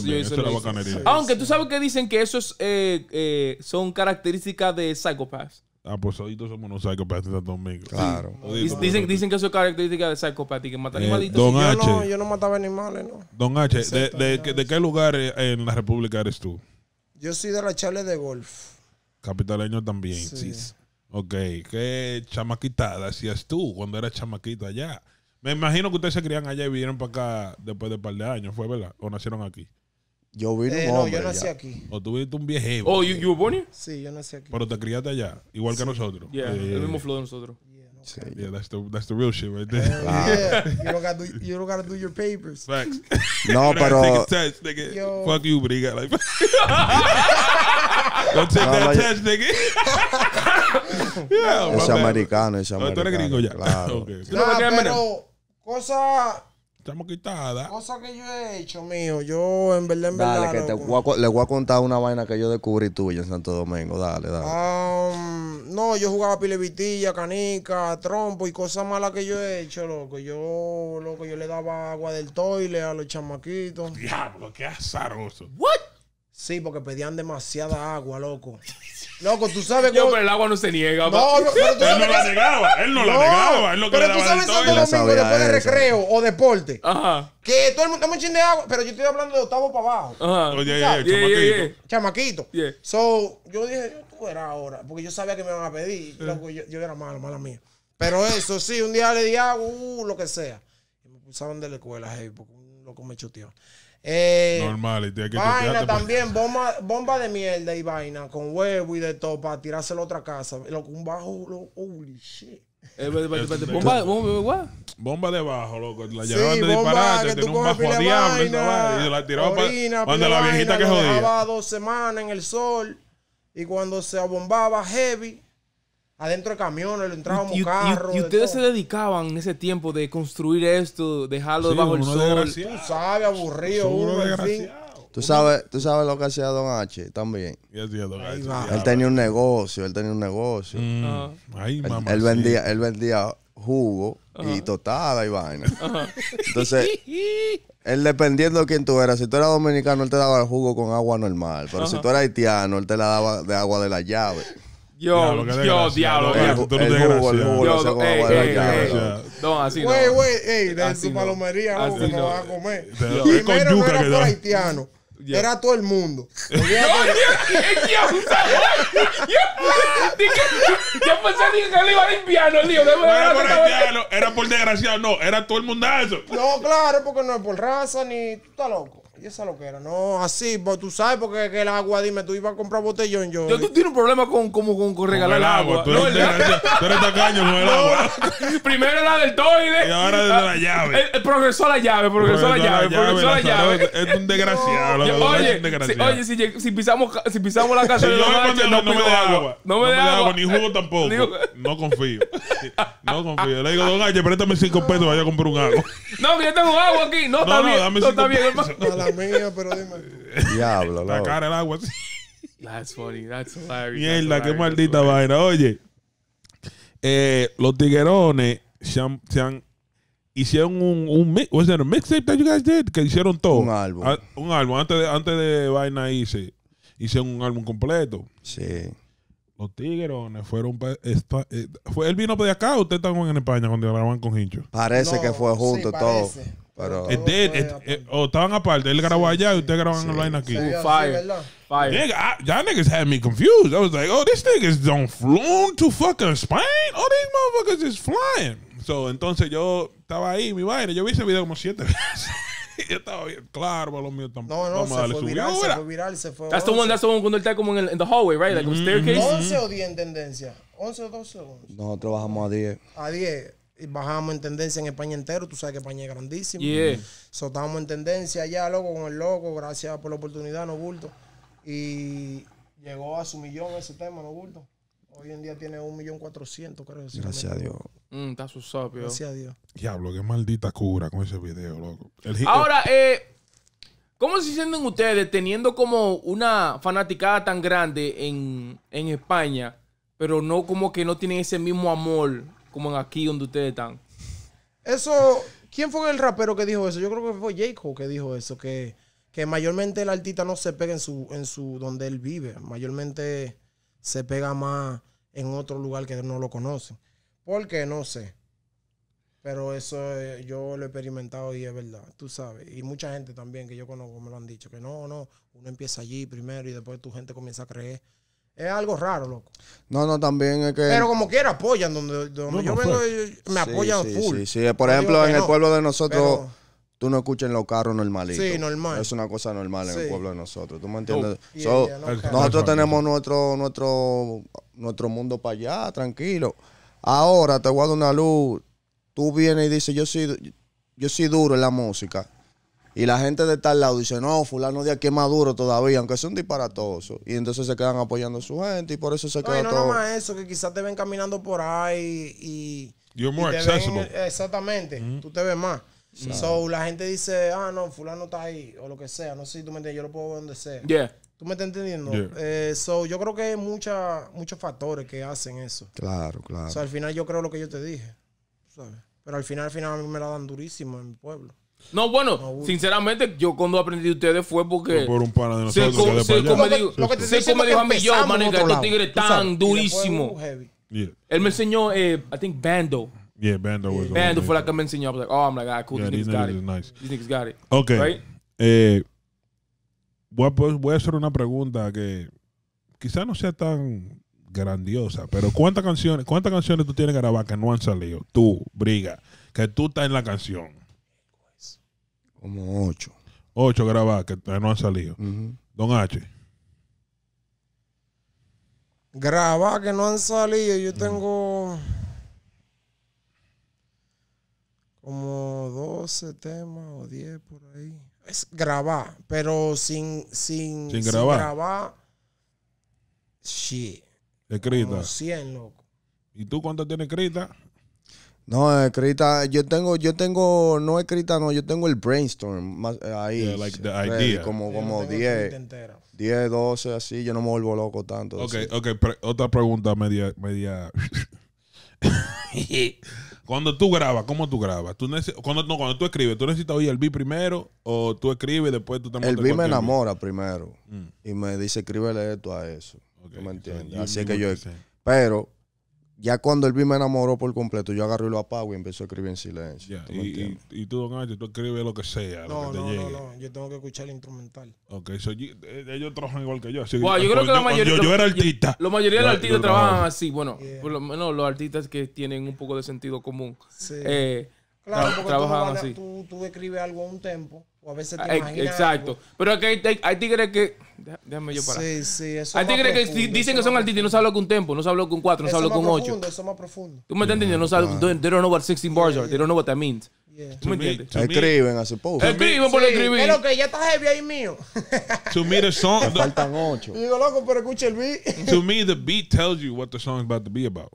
también. Aunque tú sabes que dicen que eso eh, eh, son características de psychopaths. Ah, pues solitos somos unos psicópatas Domingo. Claro. Dicen, dicen, que eso es característica de psicopatía, que matan eh, animales. Yo no, yo no mataba animales, no. Don H, de, de, qué lugar e, en la República eres tú? Yo soy de la Chale de Golf. Capitaleño también, sí. Ok, ¿qué chamaquita hacías tú cuando eras chamaquito allá? Me imagino que ustedes se crían allá y vinieron para acá después de un par de años, ¿fue verdad? ¿O nacieron aquí? Yo vine eh, un hombre. No, yo nací ya. aquí. O tuviste un viejo. Oh, you, you were born here? Sí, yo nací aquí. Pero te criaste allá, igual sí. que nosotros. Yeah, eh, el mismo flow de nosotros. Yeah, sí. yeah that's, the, that's the real shit right there. Uh, Yeah, you don't, gotta do, you don't gotta do your papers. Facts. no, pero... Take test, nigga. Yo. Fuck you, but he got like... don't take no, that like... test, nigga. yeah, es americano, es americano. Oh, no, tú eres gringo ya. Claro. Okay. No, pero cosa estamos quitadas Cosa que yo he hecho, mío. Yo, en verdad, en Dale, que le voy a contar una vaina que yo descubrí tuya en Santo Domingo. Dale, dale. Um, no, yo jugaba pilevitilla, canica, trompo y cosas malas que yo he hecho, loco. Yo, loco, yo le daba agua del toile a los chamaquitos. Diablo, qué azaroso. ¿What? Sí, porque pedían demasiada agua, loco. Loco, tú sabes Yo, pero el agua no se niega. No, él no la negaba, él no, la negaba. Él pero tú sabes Santo Domingo después de recreo o deporte. Ajá. Que todo el mundo toma un chingado, de agua, pero yo estoy hablando de octavo para abajo. Ajá. chamaquito. Chamaquito. So, yo dije, yo era ahora, porque yo sabía que me iban a pedir. Eh. Loco, yo, yo era malo, mala mía. Pero eso sí, un día le di agua, uh, lo que sea. Y me pulsaban de la escuela, hey, porque un loco me chuteó. Eh, Normal, y tiene que Vaina también, bomba, bomba de mierda y vaina, con huevo y de todo, para tirárselo a otra casa. Lo, un bajo, lo, holy shit. Eh, bomba, bomba, bomba de bajo, loco. La llevaban sí, de disparate, tenía un bajo a diablo y la tiraba para cuando la viejita que jodía. Llevaba dos semanas en el sol y cuando se abombaba heavy, adentro de camiones, le un carro. Y, ustedes se dedicaban en ese tiempo de construir esto, dejarlo debajo bajo el sol. Tú sabes, aburrido, uno, en fin. Tú sabes, tú sabes lo que hacía Don H también. Él tenía un negocio, él tenía un negocio. Mm. él, vendía, él vendía jugo y tostada y vaina. Entonces, él dependiendo de quién tú eras, si tú eras dominicano, él te daba el jugo con agua normal. Pero si tú eras haitiano, él te la daba de agua de la llave. Yo, diablo, yo, diablo. no No, así no. Güey, güey, de palomería, así no, vas a comer. Primero no era por haitiano. Era todo el mundo. Yo, pensé que le iba a limpiar, no, No era por haitiano, era por desgraciado, no, era todo el mundazo. No, claro, porque no es por raza ni. Tú estás loco. Y esa lo que era. No, así, pues, tú sabes, porque que el agua, dime, tú ibas a comprar botellón. Yo, yo tú tienes un problema con, como, con, regalar el agua. Tú, eres, no, tacaño con el agua. Primero la del toile. Y ahora de la llave. El, progresó la llave, progresó, la llave, progresó la llave. Es un desgraciado. oye, si, pisamos, si pisamos la casa de no, no, me de agua. No me, de agua. ni jugo tampoco. No confío. No confío. Le digo, don Galle, préstame cinco pesos, vaya a comprar un agua. No, que yo tengo agua aquí. No, está bien. no, está bien, mía, pero dime. Diablo, La cara el agua That's that's Mierda, that's qué maldita vaina. Oye, eh, los tiguerones se han, se hicieron un, mix, mixtape that you guys did? Que hicieron todo. Un álbum. Ah, un álbum. Antes de, antes de vaina hice, hicieron un álbum completo. Sí. Los tiguerones fueron eh, fue, él vino de acá o ustedes en España cuando grababan con Hincho. Parece que fue junto todo. Pero, it did, o estaban aparte, él grabó allá y usted grabó en online aquí. fire. Fire. Nigga, I, ah, y'all niggas had me confused. I was like, oh, this niggas don't flown to fucking Spain. Oh, these motherfuckers is flying. So, entonces yo estaba ahí, mi vaina. Yo vi ese video como siete veces. yo estaba bien claro, para los míos tampoco. No, no, se fue, viral, se fue viral, se fue That's the one, that's the one cuando él está como en el in the hallway, right? Like mm -hmm. staircase. 11 o 10 en tendencia. 11 o 12 segundos. Nosotros bajamos a 10. A 10 bajamos en tendencia en España entero. Tú sabes que España es grandísimo Yeah. Sotábamos en tendencia allá, loco, con el loco. Gracias por la oportunidad, no bulto. Y llegó a su millón ese tema, no bulto. Hoy en día tiene un millón cuatrocientos, creo. Gracias a Dios. Mm, está su Gracias a Dios. Diablo, qué maldita cura con ese video, loco. Ahora, eh... ¿Cómo se sienten ustedes teniendo como una fanaticada tan grande en, en España, pero no como que no tienen ese mismo amor como en aquí donde ustedes están. Eso, ¿quién fue el rapero que dijo eso? Yo creo que fue Jacob que dijo eso, que, que mayormente el artista no se pega en su, en su, donde él vive, mayormente se pega más en otro lugar que no lo conocen. Porque no sé. Pero eso eh, yo lo he experimentado y es verdad, tú sabes. Y mucha gente también que yo conozco me lo han dicho, que no, no, uno empieza allí primero y después tu gente comienza a creer es algo raro, loco. No, no, también es que. Pero como quiera apoyan, donde, yo vengo, pues. me apoyan sí, full. Sí, sí, Por ejemplo, en el pueblo de nosotros. tú no escuchas en los carros normalitos. Sí, normal. Es una cosa normal en el pueblo de nosotros. ¿Tú me entiendes? Oh. nosotros tenemos nuestro, nuestro, nuestro mundo para allá, tranquilo. Ahora te guardo una luz. Tú vienes y dices, yo sí yo soy duro en la música. Y la gente de tal lado dice, no, fulano de aquí es duro todavía, aunque es un disparatoso. Y entonces se quedan apoyando a su gente y por eso se quedan no No, más eso, que quizás te ven caminando por ahí y... You're more exactamente, mm-hmm. tú te ves más. So, la gente dice, ah, no, fulano está ahí, o lo que sea. No sé si tú me entiendes, yo lo puedo ver donde sea. Yeah. ¿Tú me estás entendiendo? Eh, so, yo creo que hay mucha, muchos factores que hacen eso. Claro, claro. O sea, al final yo creo lo que yo te dije. ¿sabes? Pero al final, al final a mí me la dan durísimo en mi pueblo. No, bueno, sinceramente, yo cuando aprendí de ustedes fue porque. Por un par de nosotros. Seco, seco me dijo, lo que, seco me dijo a mí yo, maneja, estos tigres tan durísimos. Él me enseñó, eh, I think, Bando. Yeah, Bando was Bando fue la que me enseñó. I was like, oh, I'm like, ah, cool, these, niggas got it. These niggas got it. Ok. Eh, voy, a, hacer una pregunta que quizás no sea tan grandiosa, pero ¿cuántas canciones, cuántas canciones tú tienes grabadas que no han salido? Tú, Briga, que tú estás en la canción. Como 8. 8 grabadas que no han salido. Don H. Grabadas que no han salido. Yo tengo como 12 temas o 10 por ahí. Es grabar, pero sin, sin, sin grabar. Sin grabar shit. Escrita. 100, loco. ¿Y tú cuánto tiene escrita? No, escrita, yo tengo, yo tengo, no escrita, no, yo tengo el brainstorm eh, ahí. Como, como 10, 10, 12, así, yo no me vuelvo loco tanto. Ok, ok, otra pregunta media, media. cuando tú grabas, ¿cómo tú grabas? ¿Tú cuando, cuando tú escribes, ¿tú necesitas oír el B primero o tú escribes y después tú te El B me enamora primero mm. y me dice, escríbele esto a eso. me entiendes? así es que yo... Pero ya cuando el beat me enamoró por completo, yo agarré y lo apago y empecé a escribir en silencio. y, y, tú, Don tú escribes lo que sea, no, lo que no, te llegue. No, no, yo tengo que escuchar el instrumental. Ok, eh, ellos trabajan igual que yo. Así, yo creo que la mayoría... Yo, era artista. La mayoría de los artistas trabajan así, bueno, por lo menos los artistas que tienen un poco de sentido común. Sí. Eh, Claro, porque trabajaban tú, así. Tú, tú, escribes algo a un tempo, o a veces te ah, imaginas Exacto. Pero hay, hay, tigres que. Déjame yo parar. Sí, sí, eso Hay tigres que dicen que son artistas y no se con con un tempo, no se con cuatro, no se ocho. con ocho. Eso más profundo. Tú me estás entendiendo, no sabes They don't know what 16 bars are, they don't know what that means. ¿Tú me entiendes? Escriben, hace poco. Escriben por escribir. Es lo que ya está heavy ahí mío. to me the song... faltan ocho. Digo, loco, pero escucha el beat. to me the beat tells you what the song is about to be about.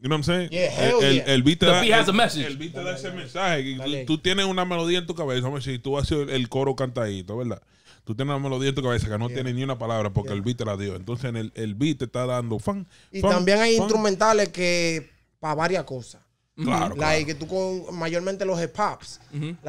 You know el, beat da, ese mensaje. Tú, tienes una melodía en tu cabeza. Hombre, si tú haces el coro cantadito, ¿verdad? Tú tienes una melodía en tu cabeza que no tiene ni una palabra porque el beat te la dio. Entonces el, el beat te está dando fan. Y también hay instrumentales que para varias cosas. Claro. que tú con mayormente los hip la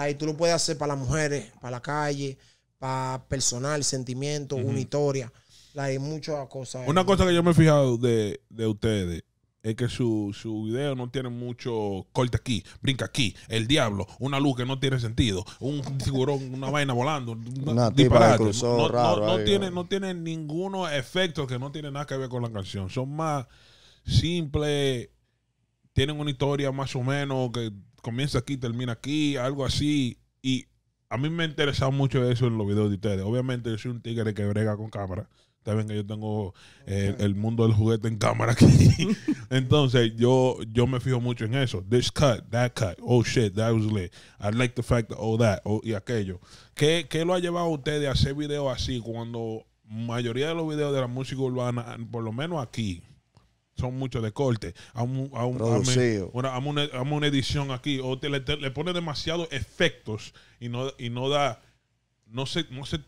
mm tú lo puedes hacer para las mujeres, para la calle, para personal, sentimiento, unitoria una muchas cosas. Una cosa que yo me he fijado de, de ustedes es que su, su video no tiene mucho corte aquí, brinca aquí, el diablo, una luz que no tiene sentido, un tiburón, una vaina volando, un disparate. no, tiene, no tiene ninguno efecto que no tiene nada que ver con la canción. Son más simples, tienen una historia más o menos que comienza aquí, termina aquí, algo así. Y a mí me ha interesado mucho eso en los videos de ustedes. Obviamente yo soy un tigre que brega con cámara. Ustedes ven que yo tengo eh, el mundo del juguete en cámara aquí. Entonces, yo, yo me fijo mucho en eso. This cut, that cut, oh shit, that was lit. I like the fact that all oh, that, oh, y aquello. ¿Qué, lo ha llevado a ustedes a hacer videos así cuando mayoría de los videos de la música urbana, por lo menos aquí, son muchos de corte. A, un, a, a, una, edición aquí, o le, pone demasiados efectos y no, y no da, no sé, no se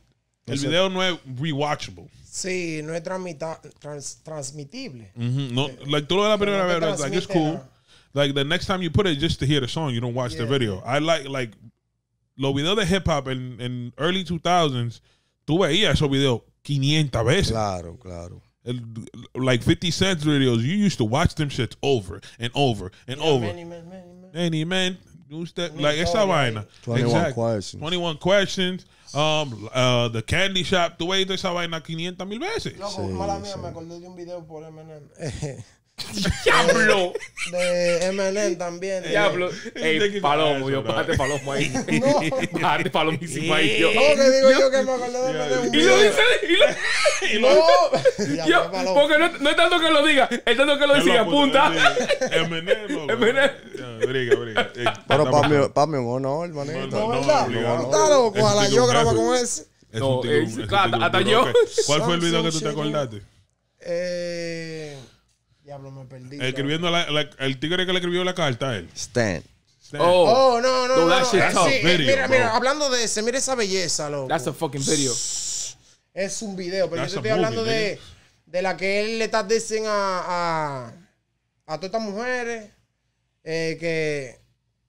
El Eso, video no es rewatchable. Sí, no es trans, transmitible. Mm-hmm. No, eh, like tú lo de la primera vez, no like it's cool. Like the next time you put it just to hear the song, you don't watch yeah. the video. I like like los videos de hip hop en, en early 2000s, tú veías esos videos 500 veces. Claro, claro. Like 50 Cent's videos, you used to watch them shits over and over and yeah, over. Many men, many men. Many men, new like esa vaina. 21 questions. 21 questions. Um, uh, the candy shop, tú ves esa vaina 500 mil veces. No, Sí, mala mía, me acordé de un video por MNM. ¡Diablo! De MN también. Diablo. Ey, palomo, yo, bájate palomo ahí. No. palomísimo ahí, yo. que digo yo que me acordé de Y lo dice, y lo... No. Yo, porque no, es tanto que lo diga, es tanto que lo dice y apunta. MNL. Briga, briga. Eh, Pero para mi un honor, manito. No, ¿verdad? No, la Ojalá yo graba con ese. No, claro, hasta yo. ¿Cuál fue el video que tú te acordaste? Eh... Diablo, me perdí. Escribiendo la, el tigre que le escribió la carta a él. Stan. Oh. oh, no, no, no. Ah, eh, mira, mira, hablando de ese, mira esa belleza, loco. That's a fucking video. Es un video, pero yo te estoy hablando de, de, la que él le está diciendo a, a, todas estas mujeres eh, que.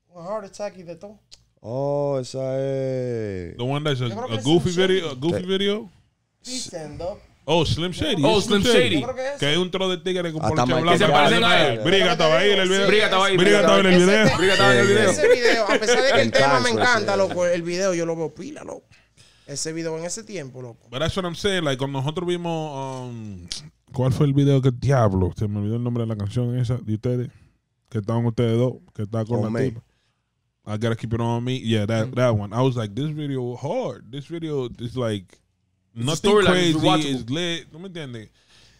Un heart attack y de todo. Oh, esa es. The one that's a, goofy video. goofy video. Oh, Slim Shady. Oh, Slim Shady. Que es un tro de tigre ah, Que se parecen a él. Briga estaba ahí en el video. Briga estaba ahí. en el video. Briga en el video. Ese video, a pesar de que el tema me encanta, loco, el video yo lo veo pila, loco. Ese video en ese tiempo, loco. Pero eso I'm saying, like, cuando nosotros vimos... Um, ¿Cuál fue el video que diablo? Se me olvidó el nombre de la canción esa de ustedes. Que estaban ustedes dos. Que estaban con la tipa. I gotta keep it on me. Yeah, that, mm. that one. I was like, this video hard. This video is like... ¿No me entiendes?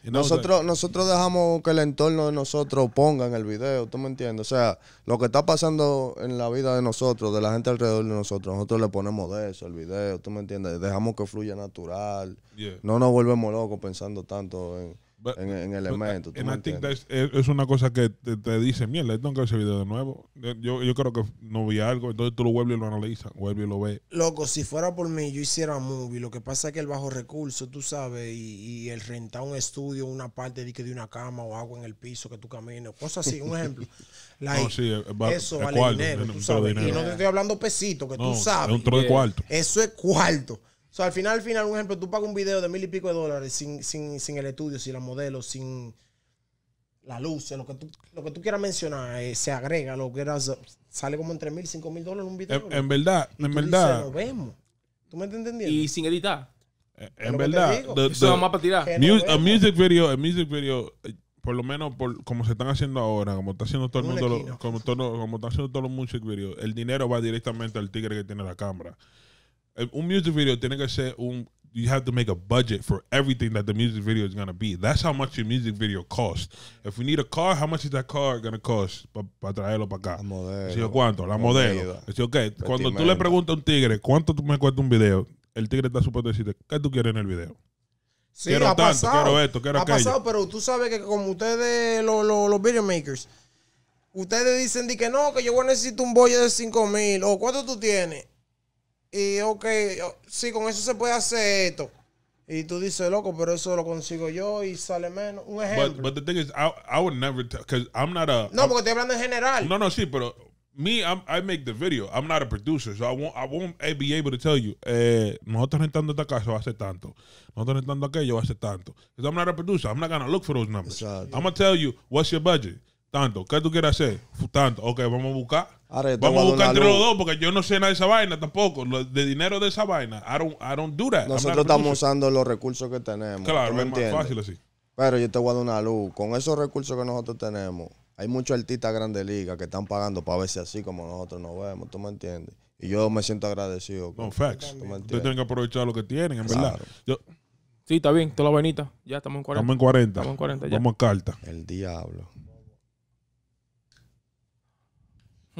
nosotros, nosotros dejamos que el entorno de nosotros ponga en el video, ¿tú me entiendes? O sea, lo que está pasando en la vida de nosotros, de la gente alrededor de nosotros, nosotros le ponemos de eso el video, ¿tú me entiendes? Dejamos que fluya natural. No nos volvemos locos pensando tanto en en, el elementos. Eh, eh, es una cosa que te, dice, mierda, tengo que ver ese video de nuevo. Eh, yo, creo que no vi algo, entonces tú lo vuelves y lo analizas, vuelves y lo ves. Loco, si fuera por mí, yo hiciera movie. Lo que pasa es que el bajo recurso, tú sabes, y, el rentar un estudio, una parte de, de una cama o agua en el piso que tú camines, cosas así, un ejemplo. eso vale dinero, Y no te estoy hablando pesito, que tú sabes. Eso es cuarto sea, al final, al final, un ejemplo, tú pagas un video de mil y pico de dólares sin, el estudio, sin la modelo, sin la luz, lo que tú, lo que tú quieras mencionar, eh, se agrega, lo que sale como entre mil, cinco mil dólares un video. En, verdad, en verdad. lo vemos. Y sin editar. Eh, en, verdad. Eso más para tirar. music video, eh, por lo menos como se están haciendo ahora, como está haciendo todo el mundo, como, todo, haciendo todos los music videos, el dinero va directamente al tigre que tiene la cámara un music video tiene que ser un you have to make a budget for everything that the music video is going to be. That's how much your music video costs. If we need a car, how much is that car going to cost para traerlo para acá? La modelo. ¿Cuánto? La modelo. okay. Cuando tú le preguntas a un tigre cuánto tú me cuesta un video, el tigre está supuesto a decirte, ¿qué tú quieres en el video? Sí, quiero ha pasado, quiero esto, quiero Ha pasado, pero tú sabes que como ustedes, los, los, videomakers, ustedes dicen que no, que yo voy a necesitar un boy de 5 mil, o cuánto tú tienes. Y ok, sí, con eso se puede hacer esto. Y tú dices, loco, pero eso lo consigo yo y sale menos. Un ejemplo. But, but the thing is, I, I would never tell, because I'm not a... No, porque estoy hablando en general. No, no, sí, pero me, I make the video. I'm not a producer, so I won't, I won't eh, be able to tell you. Eh, nosotros rentando esta casa va a ser tanto. Nosotros rentando aquello va a ser tanto. Because I'm not a producer. I'm not going to look for those numbers. Exactly. I'm going to tell you, what's your budget? Tanto, ¿qué tú quieres hacer? Tanto, ok, vamos a buscar. vamos a buscar entre los dos, porque yo no sé nada de esa vaina tampoco. de dinero de esa vaina, I don't, do that. Nosotros estamos usando los recursos que tenemos. Claro, es entiendes? más fácil así. Pero yo te voy a dar una luz. Con esos recursos que nosotros tenemos, hay muchos artistas grandes Liga que están pagando para verse así como nosotros nos vemos, ¿tú me entiendes? Y yo me siento agradecido. Con, no, facts. Ustedes tienen que aprovechar lo que tienen, en verdad. Yo, sí, está bien, toda la vainita. Ya estamos en 40. Estamos en 40. Estamos en Vamos a carta. El diablo.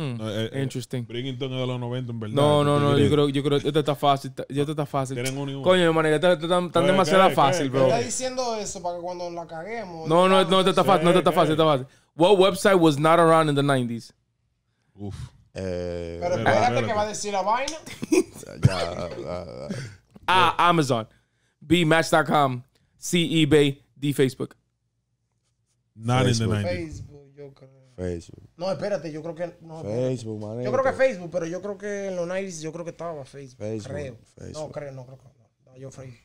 Mm. No, eh, eh Interesting. Brington es de los 90, en verdad. No, no, no, yo creo, yo creo que esto está fácil. Ya esto está fácil. Tienen un Coño, manera, esto está demasiado fácil, bro. Está diciendo eso para que cuando la caguemos. No, no, no, esto está fácil, no, está fácil, está fácil. What website was not around in the 90s? Uf. Eh, pero espérate que va a decir la vaina. A, ah, Amazon. E B, Match.com. C, eBay. D, Facebook. Not Facebook. in the 90s. Facebook, yo creo. Facebook. No, espérate, yo creo que. No, Facebook, man. Yo creo que Facebook, pero yo creo que en los 90 yo creo que estaba Facebook. Facebook creo. Facebook. No, creo, no creo que. No, yo Facebook.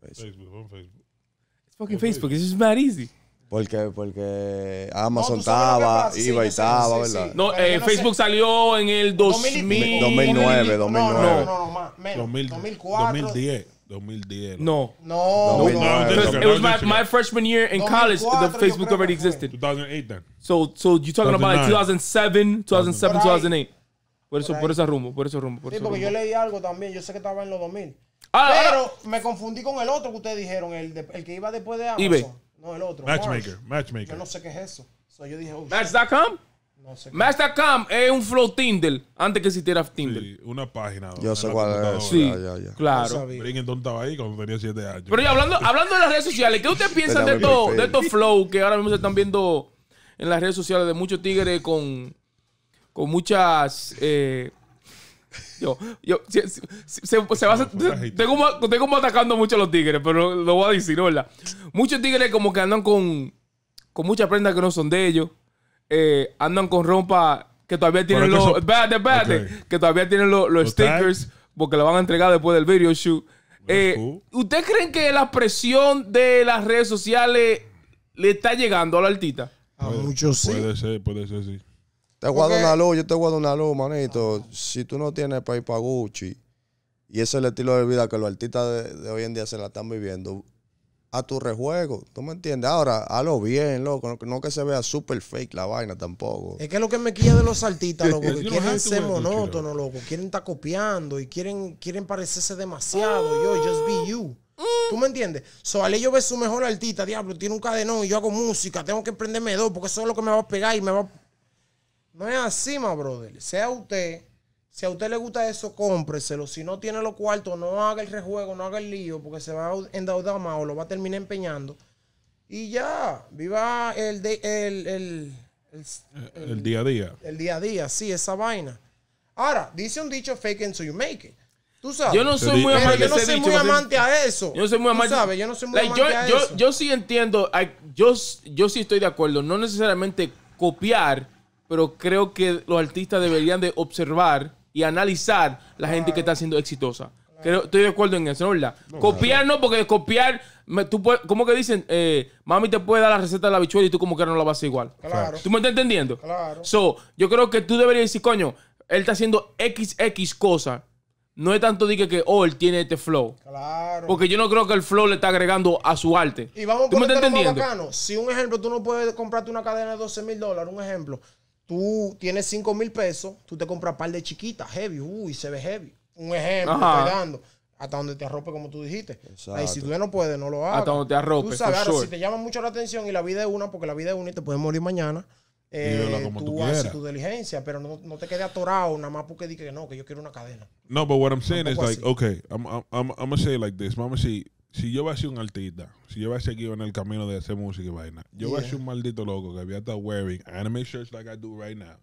Facebook, on Facebook. It's fucking Facebook, it's just mad easy. Porque, porque Amazon no, estaba, sí, y estaba, sí, sí, ¿verdad? No, eh, no Facebook sé. salió en el 2000, 2009, 2009. No, no, no, no más, menos. 2004. 2010. 2010. No. No. no, no, no. It was my, my freshman year in college. The Facebook already existed. 2008 then. So so you're talking about like 2007, 2007, 2008. Por eso, por ese rumbo, por ese rumbo. Por sí, porque yo leí algo también, yo sé que estaba en los 2000. Ah, ah, pero ah, me confundí con el otro que ustedes dijeron, el, de, el que iba después de Amazon. eBay. No, el otro. Matchmaker, Marsh. Matchmaker. Yo no sé qué es eso. So yo dije, oh, Match.com? Mastercam es un flow Tinder antes que existiera Tinder. una página. Yo sé claro. Pero hablando, hablando de las redes sociales, ¿qué usted piensa de, estos, de flow que ahora mismo se están viendo en las redes sociales de muchos tigres con, con muchas... Eh, yo, yo, se, va tengo, tengo como atacando mucho a los tigres, pero lo voy a decir, hola Muchos tigres como que andan con, con muchas prendas que no son de ellos. Eh, andan con rompa que todavía tienen los. Espérate, espérate. Que todavía tienen los, stickers porque la van a entregar después del video shoot. Eh, ¿Ustedes creen que la presión de las redes sociales le está llegando a la altita? A muchos sí. Puede ser, puede ser, sí. Te guardo una luz, yo te guardo una luz, manito. Si tú no tienes ir para Gucci, y ese es el estilo de vida que los artistas de hoy en día se la están viviendo, a tu rejuego. ¿Tú me entiendes? Ahora, lo bien, loco. No, que se vea súper fake la vaina tampoco. Es que lo que me quilla de los artistas, loco, que quieren ser monótonos, loco. Quieren estar copiando y quieren, quieren parecerse demasiado. Yo, just be you. ¿Tú me entiendes? So, yo ve su mejor artista, diablo, tiene un cadenón y yo hago música, tengo que prenderme dos porque eso es lo que me va a pegar y me va No es así, my brother. Sea usted si a usted le gusta eso, cómpreselo. Si no tiene los cuartos, no haga el rejuego, no haga el lío, porque se va a endeudar más o lo va a terminar empeñando. Y ya, viva eh, el, el, día a día. El día a día, sí, esa vaina. Ahora, dice un dicho fake so you make it. Tú sabes. Yo no soy muy amante, a eso. Yo no soy muy amante. a eso. Yo sí entiendo, yo, yo sí estoy de acuerdo. No necesariamente copiar, pero creo que los artistas deberían de observar y analizar la gente que está siendo exitosa. Creo, estoy de acuerdo en eso, ¿verdad? copiar no, porque copiar, tú puedes, ¿cómo que dicen? Eh, mami te puede dar la receta de la bichuela y tú como que no la vas a igual. Claro. ¿Tú me estás entendiendo? Claro. So, yo creo que tú deberías decir, coño, él está haciendo XX cosa. No es tanto dije que, oh, él tiene este flow. Porque yo no creo que el flow le está agregando a su arte. Y vamos ¿Tú me estás entendiendo? Si un ejemplo, tú no puedes comprarte una cadena de 12 mil dólares, un ejemplo tú tienes 5 mil pesos, tú te compras par de chiquitas, heavy, uy, se ve heavy. Un ejemplo, estoy dando. Hasta donde te arrope, como tú dijiste. Ahí, si tú ya no puedes, no lo hagas. Hasta donde te arrope. Tú sabes, ahora, si te llama mucho la atención y la vida es una, porque la vida es una y te puedes morir mañana, eh, tú, haces tu diligencia, pero no, no te quedes atorado nada más porque di que no, que yo quiero una cadena. No, but what I'm saying is like, okay, I'm, I'm, I'm, gonna say it like this. Vamos a decir, si yo voy a ser un artista, si yo voy a seguir en el camino de hacer música y vaina, yo yeah. voy a ser un maldito loco que había a wearing anime shirts like I do right now.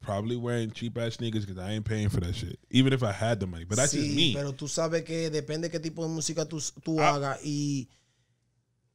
Probably wearing cheap ass sneakers because I ain't paying for that shit. Even if I had the money. But that's just me. Pero tú sabes que depende qué tipo de música tú, tú ah. hagas y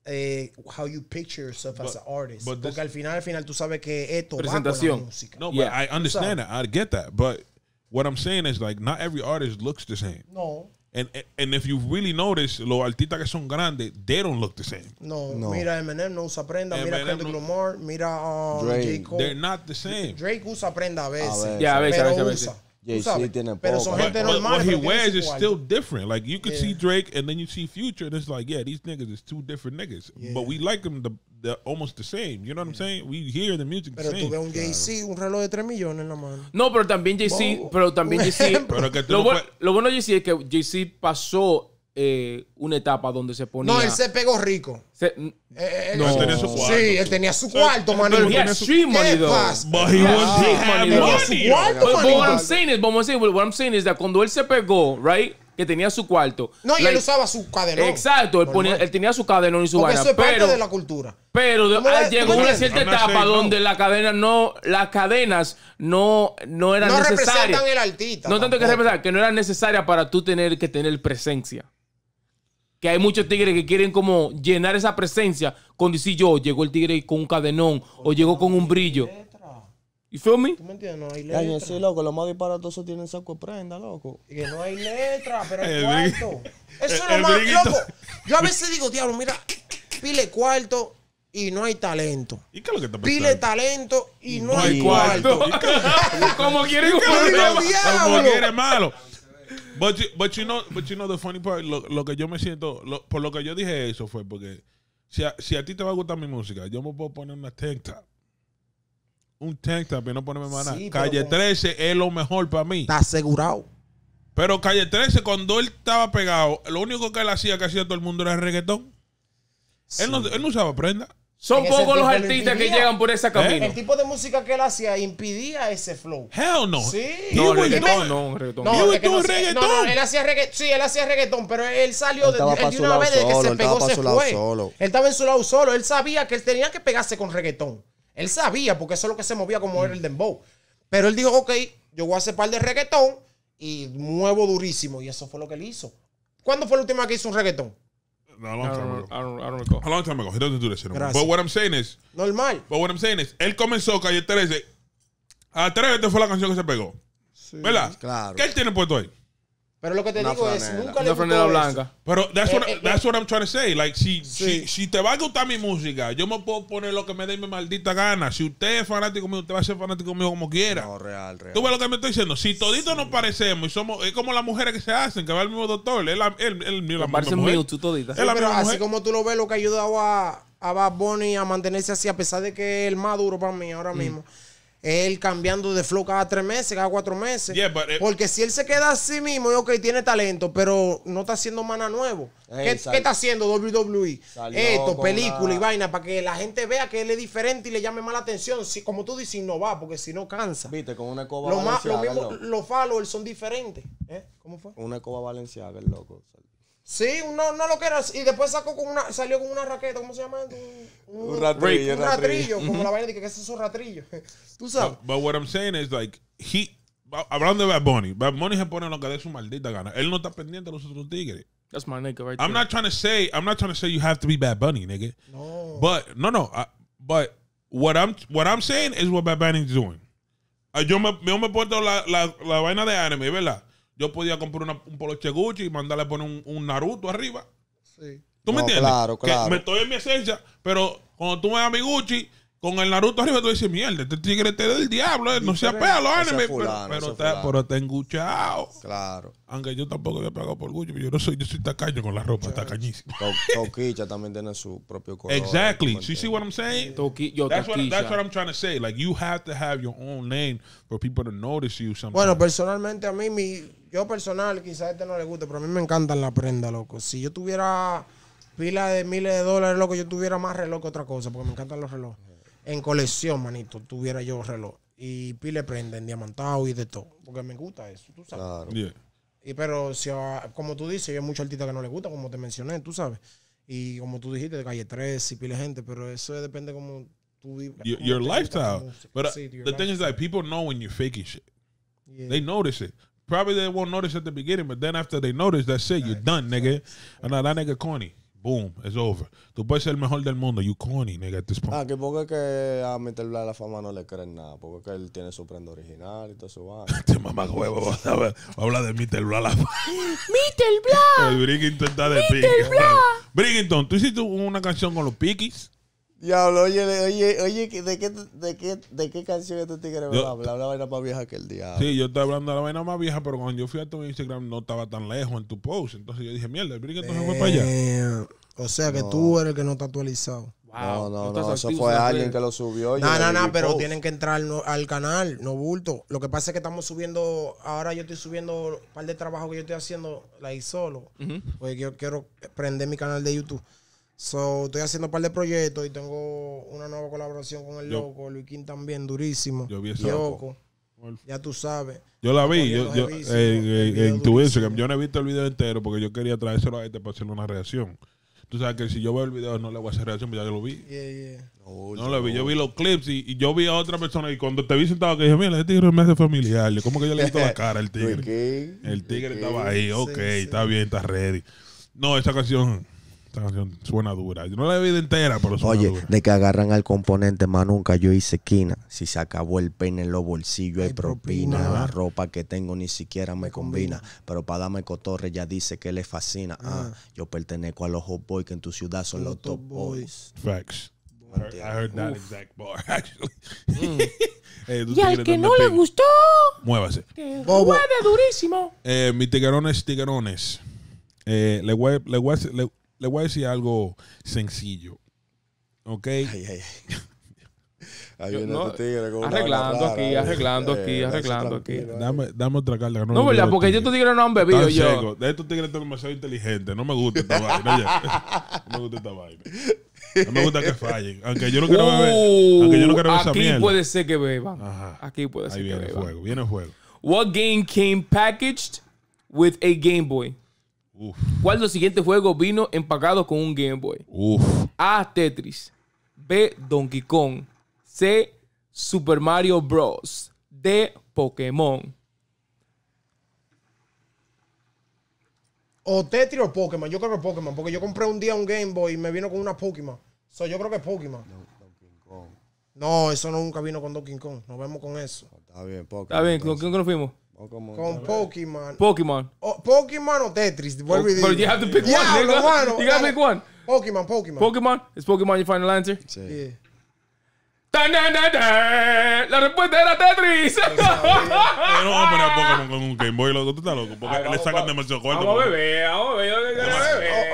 eh, how you picture yourself as an artist. Porque al final, al final tú sabes que esto va con la música. No, yeah. but I understand that. I get that. But what I'm saying is like not every artist looks the same. No. And, and if you really notice, los artistas que son grandes, they don't look the same. No, no. mira Eminem no usa prenda, mira Kendrick no, Lamar, mira uh, Drake. J. Cole. They're not the same. Drake usa prenda a veces. Yeah, a veces, a veces. A veces. Jay Z tiene Pero son but, normal. What he wears is still different. Like you could yeah. see Drake and then you see Future, and it's like, yeah, these niggas is two different niggas. Yeah. But we like them the the, almost the same. You know what I'm saying? We hear the music Pero the same. tú ves un Jay-Z, un reloj de 3 millones en la mano. No, pero también Jay-Z, pero también JC. Jay-Z. Pero que Lo, bueno- lo bueno de Jay-Z es que Jay-Z pasó eh, una etapa donde se ponía. No, él se pegó rico. se- Eh, eh él- No, él tenía su cuarto. Sí, él tenía su cuarto, man. he tenía money, though. But he ah, was Money, money. But- what I'm saying is, but what I'm what I'm saying is that cuando él se pegó, right? tenía su cuarto. No, y él usaba su cadenón. Exacto, él, tenía su cadenón y su Porque Eso es parte de la cultura. Pero ah, llegó una cierta etapa donde la cadena no, las cadenas no, no eran necesarias. No representan el artista. No tanto que representar, que no era necesaria para tú tener que tener presencia. Que hay muchos tigres que quieren como llenar esa presencia con decir yo, llegó el tigre con un cadenón o llegó con un brillo. You feel me? ¿Tú me entiendes? No hay letra. Sí, loco, los más disparatosos tienen saco de prenda, loco. Y que no hay letra, pero el eh, cuarto. Eso eh, es lo eh, más, loco. Yo a veces digo, diablo, mira, pile cuarto y no hay talento. ¿Y qué es lo que está pensando? Pile talento y no, hay, cuarto. cuarto. Como quiere Como quieres malo. But you, but know, but you know the funny part, lo, que yo me siento, por lo que yo dije eso fue porque si a, ti te va a gustar mi música, yo me puedo poner una tank un tank top no ponerme maná. Calle 13 es lo mejor para mí. Está asegurado. Pero Calle 13, cuando él estaba pegado, lo único que él hacía que hacía todo el mundo era reggaetón. Él, no, él no usaba prenda. Son pocos los artistas que llegan por esa ¿Eh? camino. El tipo de música que él hacía impedía ese flow. Hell no. Sí. No, reggaetón, no, reggaetón. No, no, no, él hacía reggaetón. Sí, él hacía reggaetón, pero él salió de, una vez de que se pegó, se fue. Él estaba en su lado solo. Él sabía que él tenía que pegarse con reggaetón. Él sabía, porque eso es lo que se movía como era mm. el dembow. Pero él dijo, ok, yo voy a hacer par de reggaetón y muevo durísimo. Y eso fue lo que él hizo. ¿Cuándo fue la última que hizo un reggaetón? No, lo long time ago. I don't, I don't A long time ago. He doesn't do shit anymore. But what I'm saying is. Normal. But what I'm saying is, él comenzó Calle 13. A 13 fue la canción que se pegó. ¿Verdad? Claro. ¿Qué él tiene puesto ahí? Pero lo que te digo es, nunca le una Pero that's, eh, what, eh, that's what I'm trying to say. Like, si, si, si, te va a gustar mi música, yo me puedo poner lo que me dé mi maldita gana. Si usted es fanático mío, usted va a ser fanático mío como quiera. real, ¿Tú ves lo que me estoy diciendo? Si todito nos parecemos y somos... Es como las mujeres que se hacen, que va el mismo doctor. Él, él, él, la misma mujer. Mío, tú la pero así como tú lo ves, lo que ha ayudado a, a Bad Bunny a mantenerse así, a pesar de que es el más duro para mí ahora mm. mismo él cambiando de flow cada tres meses, cada cuatro meses. Porque si él se queda así mismo, y ok, tiene talento, pero no está haciendo mana nuevo. Eh, ¿Qué, está haciendo WWE? Esto, película y vaina, para que la gente vea que él es diferente y le llame más la atención. Si, como tú dices, va porque si no cansa. Viste, con una escoba Los lo mismos, los followers son diferentes. ¿eh? ¿Cómo fue? Una escoba valenciaga, el loco. Sí, no lo loquera. Y después sacó con una, salió con una raqueta, ¿cómo se llama? Un, ratrillo. Un ratrillo, como la vaina de que, es su ratrillo? Tú sabes. But, lo what I'm saying is like, he, hablando de Bad Bunny, Bad Bunny se pone lo que dé su maldita gana. Él no está pendiente de los otros tigres. That's my nigga right I'm there. not trying to say, I'm not trying to say you have to be Bad Bunny, nigga. No. But, no, no. Pero but what I'm, what I'm saying is what Bad is doing. Ah, yo me, yo me porto la, la, la vaina de anime, ¿verdad? Yo podía comprar una, un poloche Gucci y mandarle poner un, un Naruto arriba. Sí. ¿Tú me entiendes? Claro, claro. me estoy en mi esencia, pero cuando tú me das mi Gucci, con el Naruto arriba, tú dices, mierda, este tigre te del diablo, eh, no se apega a los animes, pero, pero, pero, enguchado. Claro. Aunque yo tampoco he pagado por Gucci, pero yo no soy, yo soy tacaño con la ropa, está tacañísimo. Tokicha también tiene su propio color. Exactly. You see what I'm saying? Toki yo, that's, that's what I'm trying to say. Like, you have to have your own name for people to notice you Bueno, personalmente a mí mi yo personal, quizás a este no le guste, pero a mí me encantan la prenda loco. Si yo tuviera pila de miles de dólares, loco, yo tuviera más reloj que otra cosa, porque me encantan los relojes. En colección, manito, tuviera yo reloj. Y pile prenda en diamantado y de todo. Porque me gusta eso, tú sabes. Y pero, si, como tú dices, hay muchos artistas que no le gusta, como te mencioné, tú sabes. Y como tú dijiste, de calle 3 y pile gente, pero eso depende como tú vives. Your, lifestyle. But uh, the thing is that people know when you're faking shit. They notice it. Probably they won't notice at the beginning, but then after they notice, that's it. You're done, nigga. And no, that nigga corny. Boom, it's over. Tú puedes ser el mejor del mundo. You corny, nigga, at this point. Ah, que porque que a meterle la fama no le creen nada. Porque que él tiene su prenda original y todo eso este mamá huevo va a hablar de Mr. Blah. la- Mr. El Brigginton está de pique. Blah. tú hiciste una canción con los piquis. Diablo, oye, oye, oye, ¿de qué, de qué, de qué canción estos tu tigre? Habla La vaina más vieja que el diablo. Sí, yo estoy hablando de la vaina más vieja, pero cuando yo fui a tu Instagram no estaba tan lejos en tu post. Entonces yo dije, mierda, el brinquedo se fue para allá. Eh, o sea que tú eres el que no está actualizado. Wow. No, no, no, eso fue alguien que lo subió. No, no, no, pero tienen que entrar al canal, no bulto. Lo que pasa es que estamos subiendo, ahora yo estoy subiendo un par de trabajos que yo estoy haciendo, ahí solo. Porque yo quiero prender mi canal de YouTube. So, estoy haciendo un par de proyectos y tengo una nueva colaboración con el Loco. loco, Luiquín también, durísimo. Yo vi ese loco. Ya tú sabes. Yo la vi, yo, yo, en, tu Instagram. Yo no he visto el video entero porque yo quería traérselo a este para hacerle una reacción. Tú sabes que si yo veo el video no le voy a hacer reacción, pero pues ya yo lo vi. No, lo vi. Yo vi los clips y, yo vi a otra persona. Y cuando te vi sentado, que dije, mira, este tigre me hace familiar. ¿Cómo que yo le he visto la cara al tigre? el tigre, estaba ahí. ok, está bien, está ready. No, esa canción suena dura. no la he entera, pero suena Oye, de que agarran al componente, más nunca yo hice esquina Si se acabó el peine en los bolsillos, hay, propina. La ropa que tengo ni siquiera me combina. Pero para darme cotorre ya dice que le fascina. Ah, ah. yo pertenezco a los hot boys que en tu ciudad son los, top boys. Facts. I heard, that exact bar, actually. Mm. Eh, y al que no le gustó, muévase. Mueve durísimo. Eh, mis tigarones, tigarones. Eh, le, voy, le, voy, le voy a decir algo sencillo. ¿Ok? Ay, ay, ay. Eh. arreglando aquí, eh, arreglando aquí, arreglando aquí. Dame, otra carta. No, no verdad, porque estos tigres no han bebido yo. De estos tigres están demasiado inteligentes. No me gusta esta vaina. No me gusta esta vaina. No me gusta que fallen. Aunque yo no quiero beber. Uh, aunque yo no quiero esa Aquí puede ser que beba. Aquí puede ser que beba. viene el juego. ¿Qué What game came packaged with a Game Boy? Uf. ¿Cuál de los siguientes vino empacado con un Game Boy? A. Tetris. B. Donkey Kong. C. Super Mario Bros. D. Pokémon. O Tetris o Pokémon. Yo creo que Pokémon. Porque yo compré un día un Game Boy y me vino con una Pokémon. yo creo que Pokémon. No, No, eso nunca vino con Donkey Kong. Nos vemos con eso. Está bien, Está bien, ¿con quién nos fuimos? O Con Pokemon. Pokemon. Pokemon o Tetris. What we But you have to pick yeah, one, you gotta pick one. Pokemon, Pokemon. Pokemon? It's Pokemon your final answer? Sí. Yeah. la respuesta era Tetris. no vamos a poner Pokémon con un Game Boy, loco. Tú estás loco. Porque le sacan demasiado cuarto. Vamos a beber, O,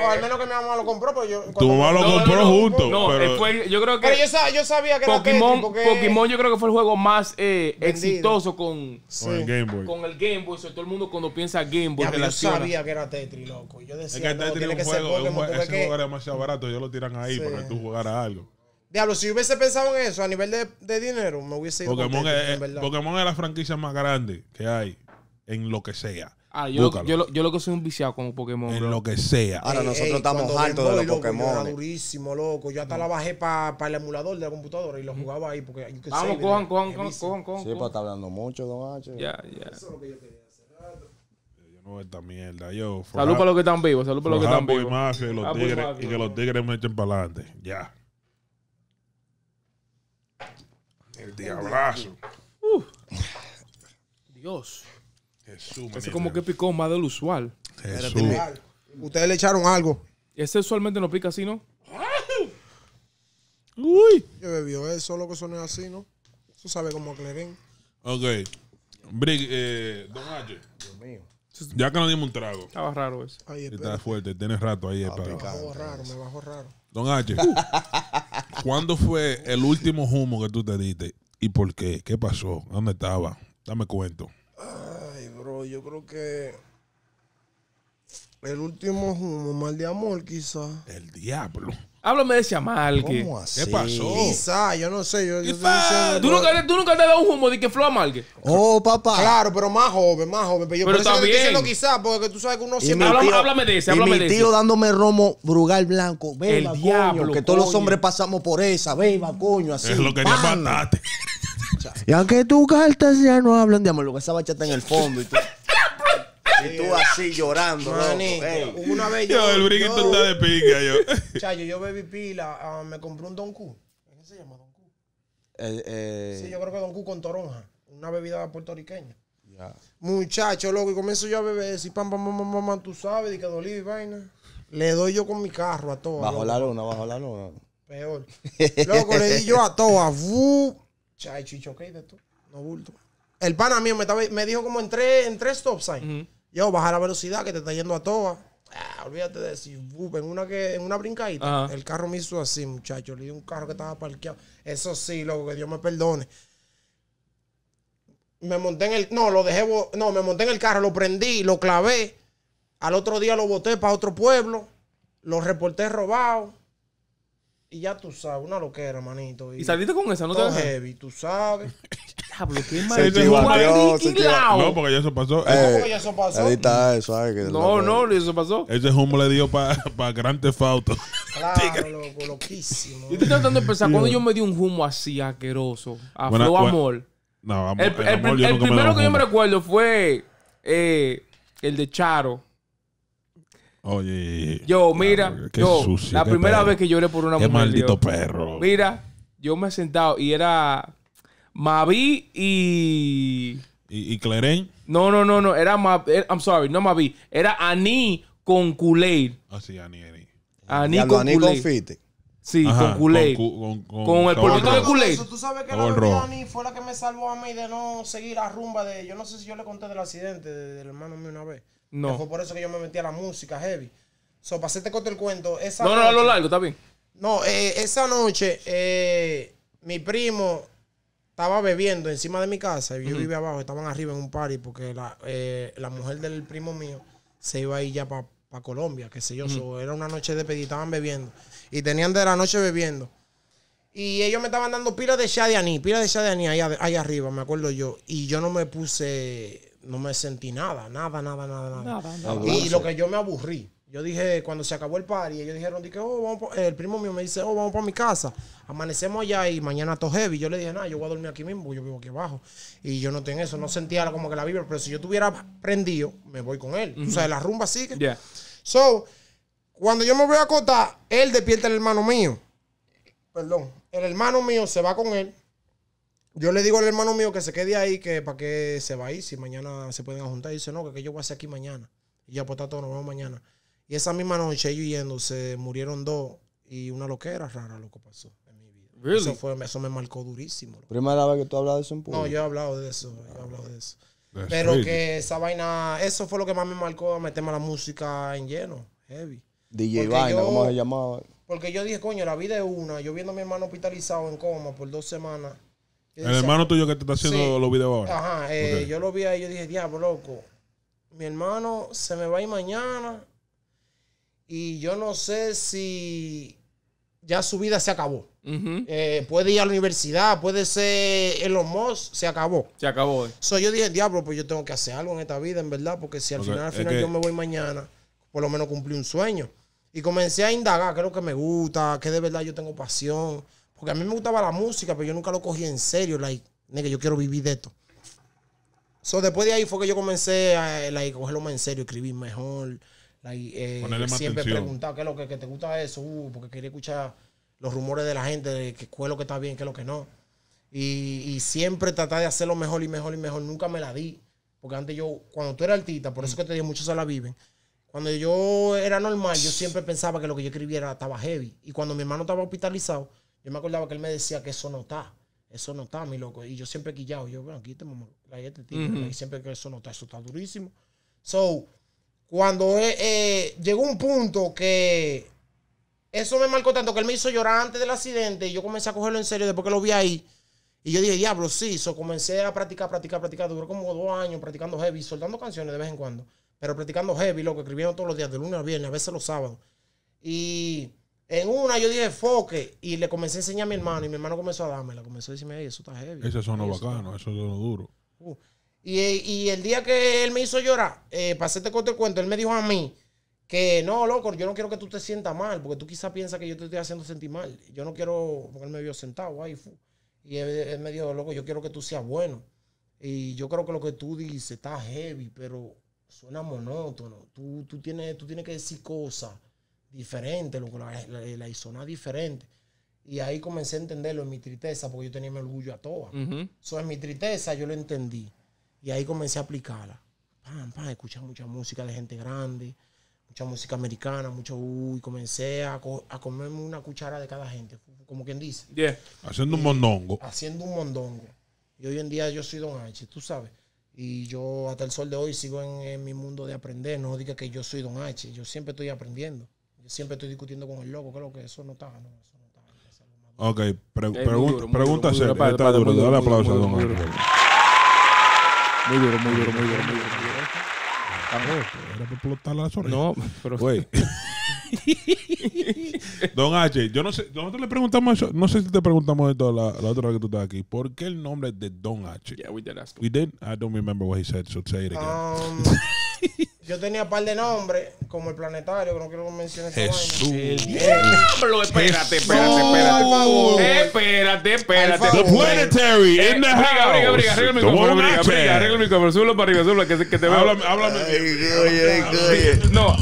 al menos que mi mamá lo compró. Pero yo, tu mamá lo compró junto. No, después, eh, yo creo que. Pero yo, sabía que Pokémon, Pokémon, yo creo que fue el juego más eh, exitoso con, el Game Boy. Con el Game Boy. todo el mundo cuando piensa Game Boy. yo sabía que era Tetris, loco. Yo decía, es que Tetris es un juego. Ese juego era demasiado barato. Ellos lo tiran ahí para que tú jugaras algo. Diablo, si hubiese pensado en eso a nivel de, dinero, me hubiese ido Pokémon, contento, es, Pokémon es la franquicia más grande que hay en lo que sea. Ah, yo, lo, que soy un viciado con Pokémon. En lo que sea. Ahora nosotros estamos hartos de los Pokémon. Yo durísimo, loco. Yo hasta la bajé para el emulador de la computadora y lo jugaba ahí. Porque, Vamos, con, cojan, cojan, cojan, cojan, Sí, pues está hablando mucho, don H. Ya, ya. Eso es lo que yo quería hacer. No, esta mierda. Yo, salud para los que están vivos, salud para los que están vivos. y que los tigres me echen para adelante. Ya. El diablazo. Dios. Jesús. como que picó más del usual. Ustedes le echaron algo. Ese usualmente no pica así, ¿no? Uy. Yo bebió eso, lo que son así, ¿no? Eso sabe como a Cleren. Ok. Brig, eh, Don H. Dios mío. Ya que no dimos un trago. Estaba raro eso. Ahí, Está fuerte, tiene rato ahí. bajó raro, me bajó raro. Don H, ¿cuándo fue el último humo que tú te diste? ¿Y por qué? ¿Qué pasó? ¿Dónde estaba? Dame cuento. Ay, bro, yo creo que el último humo, mal de amor, quizás. El diablo. Háblame de ese amargue. ¿Cómo así? ¿Qué pasó? Quizá, yo no sé. Yo, yo ¿Tú, nunca, te has dado un humo de que flow amargue. Oh, papá. Claro, pero más joven, más joven. Pero, yo pero por eso te lo quizá, porque tú sabes que uno siempre. háblame, de ese, háblame y mi de tío dándome romo brugal blanco. El diablo, coño, que todos los hombres pasamos por esa. Beba, coño, así. Es lo que te mataste. y aunque tus cartas ya no hablan de amor, lo que esa bachata en el fondo y todo. y tú así llorando. Maní, Una vez yo. yo el briguito está de pica. Yo. Chayo, yo bebí pila, ah, me compré un Don Q. ¿Qué se llama Don Q? Eh, eh. sí, yo creo que Don Q con toronja. Una bebida puertorriqueña. Muchacho, loco, y comienzo yo a beber. Si pam, pam, pam, pam, tú sabes, y que dolí y vaina. Le doy yo con mi carro a todo. Bajo la luna, bajo la luna. Peor. Loco, le di yo a todas. Chacho, chicho, choqué de tú No bulto. El pana mío me, estaba, me dijo como en tres, stop signs yo, baja la velocidad que te está yendo a toa. Ah, olvídate de decir, en una, que, en una brincadita. El carro me hizo así, muchacho. Le di un carro que estaba parqueado. Eso sí, loco, que Dios me perdone. Me monté en el. No, lo dejé. No, me monté en el carro, lo prendí, lo clavé. Al otro día lo boté para otro pueblo. Lo reporté robado. Y ya tú sabes, una loquera, manito. Y, saliste con esa, ¿no te heavy, tú sabes. qué No, porque ya eso pasó. no, no, eso pasó. Ese humo le dio para grandes grandes Claro, loco, loquísimo. Yo estoy tratando de pensar, cuando yo me di un humo así, asqueroso, a bueno, amor. No, amor, el, primero que yo me recuerdo fue eh, el de Charo. Oye. Yo, mira, yo, la primera vez que lloré por una mujer. qué maldito perro. Mira, yo me he sentado y era Mavi y. ¿Y, Cleren? No, no, no, no. Era Mavi. Eh, I'm sorry, no Mavi. Era Aní con Kool-Aid. Ah, sí, con kool Sí, con culé. Con, el polvito de culé. Tú sabes que Cabo la fue la que me salvó a mí de no seguir la rumba de. Yo no sé si yo le conté del accidente del hermano mío una vez. No. fue por eso que yo me metí a la música heavy. So, para hacerte el cuento, No, no, a lo largo, está bien. No, eh, esa noche, eh, mi primo estaba bebiendo encima de mi casa. Y yo vivía abajo, estaban arriba en un party porque la, eh, la mujer del primo mío se iba a ir ya para pa Colombia, qué sé yo. era una noche de pedida, estaban bebiendo. Y tenían de la noche bebiendo. Y ellos me estaban dando pilas de Shadiani pilas de Shadiani ahí, arriba, me acuerdo yo. Y yo no me puse, no me sentí nada, nada, nada, nada, nada. Y lo que yo me aburrí. Yo dije, cuando se acabó el party, ellos dijeron, dije, oh, vamos el primo mío me dice, oh, vamos para mi casa. Amanecemos allá y mañana todo heavy. Yo le dije, nada, yo voy a dormir aquí mismo, yo vivo aquí abajo. Y yo no tengo eso, no sentía como que la vibra, pero si yo tuviera prendido, me voy con él. O sea, la rumba sigue. Yeah. So, cuando yo me voy a acotar, él despierta el hermano mío perdón, el hermano mío se va con él. Yo le digo al hermano mío que se quede ahí, que para qué se va ahí, si mañana se pueden juntar. Y dice, no, que, yo voy a hacer aquí mañana. Y ya, pues, todo, nos vamos mañana. Y esa misma noche, ellos yendo, se murieron dos. Y una loquera rara lo que pasó en mi vida. Eso, me marcó durísimo. ¿Primera vez que tú hablas de eso No, yo he hablado de eso. he hablado de eso. Pero que esa vaina, eso fue lo que más me marcó meterme la música en lleno, heavy. DJ Vaina, ¿cómo se llamaba? Porque yo dije, coño, la vida es una. Yo viendo a mi hermano hospitalizado en coma por dos semanas. El hermano tuyo que te está haciendo los videos ahora. Ajá, eh, yo lo vi ahí y yo dije, diablo, loco. Mi hermano se me va a ir mañana. Y yo no sé si ya su vida se acabó. Eh, puede ir a la universidad, puede ser en los mos. se acabó. Se acabó. yo dije, diablo, pues yo tengo que hacer algo en esta vida, en verdad, porque si al final, yo me voy mañana, por lo menos cumplí un sueño. Y comencé a indagar qué es lo que me gusta, qué de verdad yo tengo pasión. Porque a mí me gustaba la música, pero yo nunca lo cogí en serio. Like, que yo quiero vivir de esto. So, después de ahí fue que yo comencé a cogerlo más en serio, escribir mejor. Eh, siempre preguntar qué es lo que, te gusta eso, uh, porque quería escuchar los rumores de la gente, de qué es lo que está bien, qué es lo que no. Y, siempre tratar de hacerlo mejor y mejor y mejor. Nunca me la di. Porque antes yo, cuando tú eras artista, por eso mm. que te dije, muchos se la viven. Cuando yo era normal, yo siempre pensaba que lo que yo escribiera estaba heavy. Y cuando mi hermano estaba hospitalizado, yo me acordaba que él me decía que eso no está. Eso no está, mi loco. Y yo siempre quillado. Yo, bueno, aquí te este la este Y siempre que eso no está, eso está durísimo. So, cuando eh, eh, llegó un punto que eso me marcó tanto que él me hizo llorar antes del accidente y yo comencé a cogerlo en serio después que lo vi ahí. Y yo dije, diablo, sí. So, comencé a practicar, practicar, practicar. Duró como dos años practicando heavy, soltando canciones de vez en cuando pero practicando heavy, lo que escribieron todos los días, de lunes a viernes, a veces los sábados. Y en una yo dije foque y le comencé a enseñar a mi hermano y mi hermano comenzó a dármela, comenzó a decirme, eso está heavy. Eso sonó bacano, eso es duro. Uh, y, el día que él me hizo llorar, eh, pasé este corto el cuento, él me dijo a mí que no, loco, yo no quiero que tú te sientas mal, porque tú quizás piensas que yo te estoy haciendo sentir mal. Yo no quiero, porque él me vio sentado ahí. Y él me dijo, loco, yo quiero que tú seas bueno. Y yo creo que lo que tú dices está heavy, pero suena monótono. Tú, tú, tienes, tú tienes que decir cosas diferentes, que la, la, diferente. Y ahí comencé a entenderlo en mi tristeza, porque yo tenía mi orgullo a toa. Eso mi tristeza yo lo entendí. Y ahí comencé a aplicarla. Pam, pam, escuché mucha música de gente grande, mucha música americana, mucho uy. Comencé a, comerme una cuchara de cada gente, como quien dice. Haciendo un mondongo. Haciendo un mondongo. Y hoy en día yo soy Don H, tú sabes. Y yo hasta el sol de hoy sigo en, mi mundo de aprender. No diga que yo soy Don H. Yo siempre estoy aprendiendo. Yo siempre estoy discutiendo con el loco. Creo que eso no está. No, eso no está ok, pregúntase pregunta, pregunta duro, Dale aplauso a Don H. Muy duro, muy duro, muy duro. Muy duro. Ah, pues, era para explotar la No, pero. Güey. Don H, yo no sé, nosotros le preguntamos no sé si te preguntamos esto la, la otra vez que tú estás aquí. ¿Por qué el nombre de Don H? Yeah, we did ask. We did? I don't remember what he said, so say it again. Um, Yo tenía un par de nombres, como el planetario, pero no quiero mencionar. Jesús. El diablo, espérate, espérate, espérate. Espérate, espérate. The planetary in arregla el micrófono, mi para arriba, súbelo, que, te veo. háblame. No,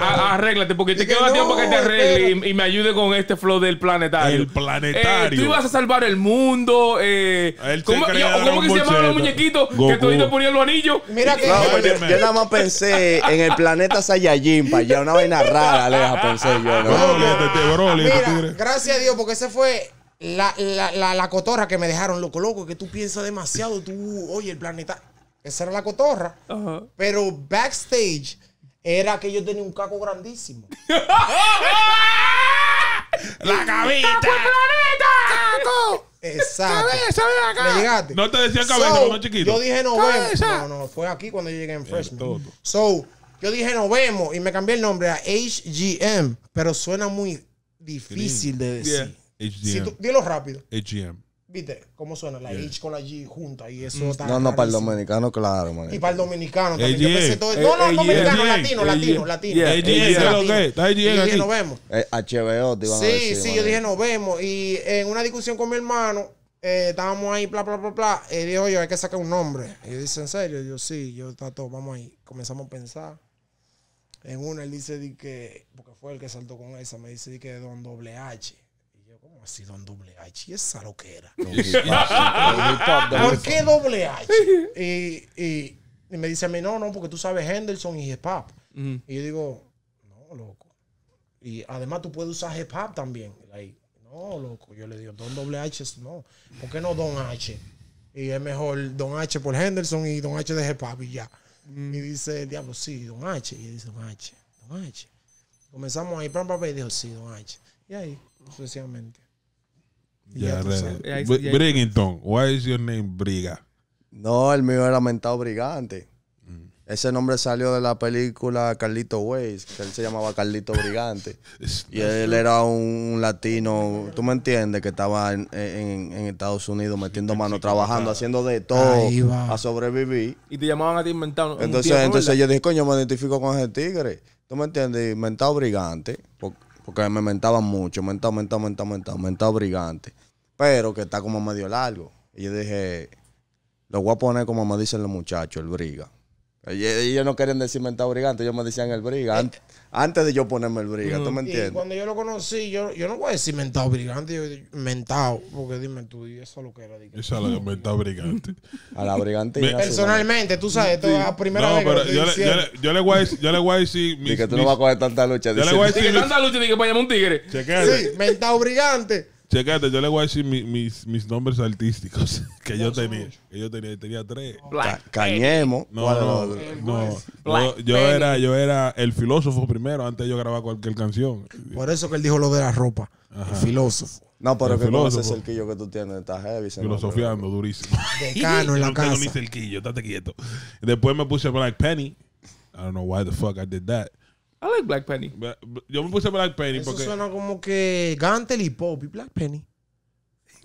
arréglate, porque te queda tiempo que te arregle y, me ayude con este flow del planetario. El eh, planetario. tú ibas a salvar el mundo. Eh, ¿Cómo que se llamaban los muñequitos? Que a ponían los anillos. Mira eh, que... Pues, pensé en el planeta Sayajin, para allá, una vaina rara, Aleja, pensé yo. Este este gracias a Dios, porque esa fue la, cotorra que me dejaron loco, loco, que tú piensas demasiado, tú, oye, el planeta, esa era la cotorra. Pero backstage era que yo tenía un caco grandísimo. ¡La cabita! Exacto. No te decía cabina so, chiquito. Yo dije no vemos. No, no, fue aquí cuando yo llegué en freshman. So, yo dije no vemos y me cambié el nombre a HGM, pero suena muy difícil de decir. HGM. dilo rápido. HGM. ¿Viste cómo suena? La H con la G junta y eso mm. No, no, para el dominicano, claro, man. Y para el dominicano también. Yo pensé todo. No, no, dominicano, latino, latino, latino. Está Y dije, nos vemos. HBO, eh, te sí, Sí, yo dije, nos vemos. Y en una discusión con mi hermano, eh, estábamos ahí, bla, bla, bla, bla. Y dijo, yo hay que sacar un nombre. Y yo dice, ¿en serio? Yo, sí, yo, está todo, vamos ahí. Comenzamos a pensar. En una, él dice, que, porque fue el que saltó con esa, me dice, que que Don Doble H así Don Doble H. Y esa lo que era. ¿Por qué Doble H? Y, eh, eh, y, me dice a mí, no, no, porque tú sabes Henderson y hip mm. Y yo digo, no, loco. Y además tú puedes usar hip también. no, loco. Yo le digo, Don Doble H, no. ¿Por qué no Don H? Y es mejor Don H por Henderson y Don H de hip y ya. Mm. Y dice, diablo, sí, Don H. Y dice, Don H, Don H. Comenzamos ahí, pam, pam, y dijo, sí, Don H. Y ahí, sucesivamente. Ya, ya Why is your name Briga? No, el mío era mentado Brigante. Mm. Ese nombre salió de la película Carlito Ways, que él se llamaba Carlito Brigante. y él era un latino, tú me entiendes, que estaba en, en, en Estados Unidos metiendo mano, trabajando, haciendo de todo a sobrevivir. Y te llamaban a ti inventado. Entonces, entonces yo dije, coño, me identifico con ese tigre. ¿Tú me entiendes? Inventado Brigante. Porque, porque me mentaban mucho, mentado, mentado, mentado, mentado, mentado Brigante pero que está como medio largo. Y yo dije, lo voy a poner como me dicen los muchachos, el briga. Ellos no querían decir mentado brigante, ellos me decían el briga. antes de yo ponerme el briga, ¿tú me mm. entiendes? Y cuando yo lo conocí, yo, yo no voy a decir mentado brigante, yo mentado, porque dime tú, y eso es lo que era. Esa es la mentado brigante. A la brigante. Personalmente, tú sabes, esto es primera no, vez pero que yo, le, voy a decir. Yo le voy a decir que tú no vas a coger tanta lucha. Yo le voy a decir. tanta lucha, dije que para llamar un tigre. Sí, mentado brigante. Checate, yo le voy a decir mis, nombres artísticos que yo tenía. Que yo tenía, tenía tres. Cañemo. Yo, era, yo era el filósofo primero, antes yo grababa cualquier canción. Por eso que él dijo lo de la ropa. El filósofo. No, pero el que filósofo. es el cerquillo que tú tienes está heavy. Filosofiando, durísimo. durísimo. cano en la yo no Tengo mi cerquillo, estate quieto. Después me puse Black Penny. I don't know why the fuck I did that. I like Black Penny. Yo me puse Black Penny porque, suena como que Gantel y Pop y Black Penny.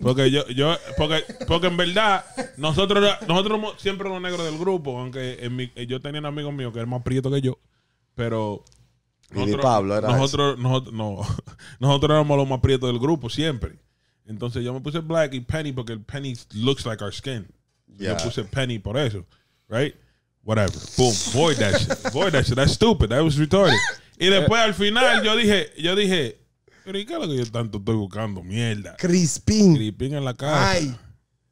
porque yo, yo, porque, porque en verdad, nosotros, nosotros siempre los negros del grupo, aunque yo tenía un amigo mío que era más prieto que yo, pero nosotros, nosotros, no, nosotros éramos los más prietos del grupo siempre. Entonces yo me puse black y penny porque el penny looks like our skin. Yo puse penny por eso, right? whatever. Boom, void that shit. Void that shit. That's stupid. That was retarded. Y eh, después al final yo dije, yo dije, pero qué es lo que yo tanto estoy buscando? Mierda. Crispin. Crispin en la casa. Ay.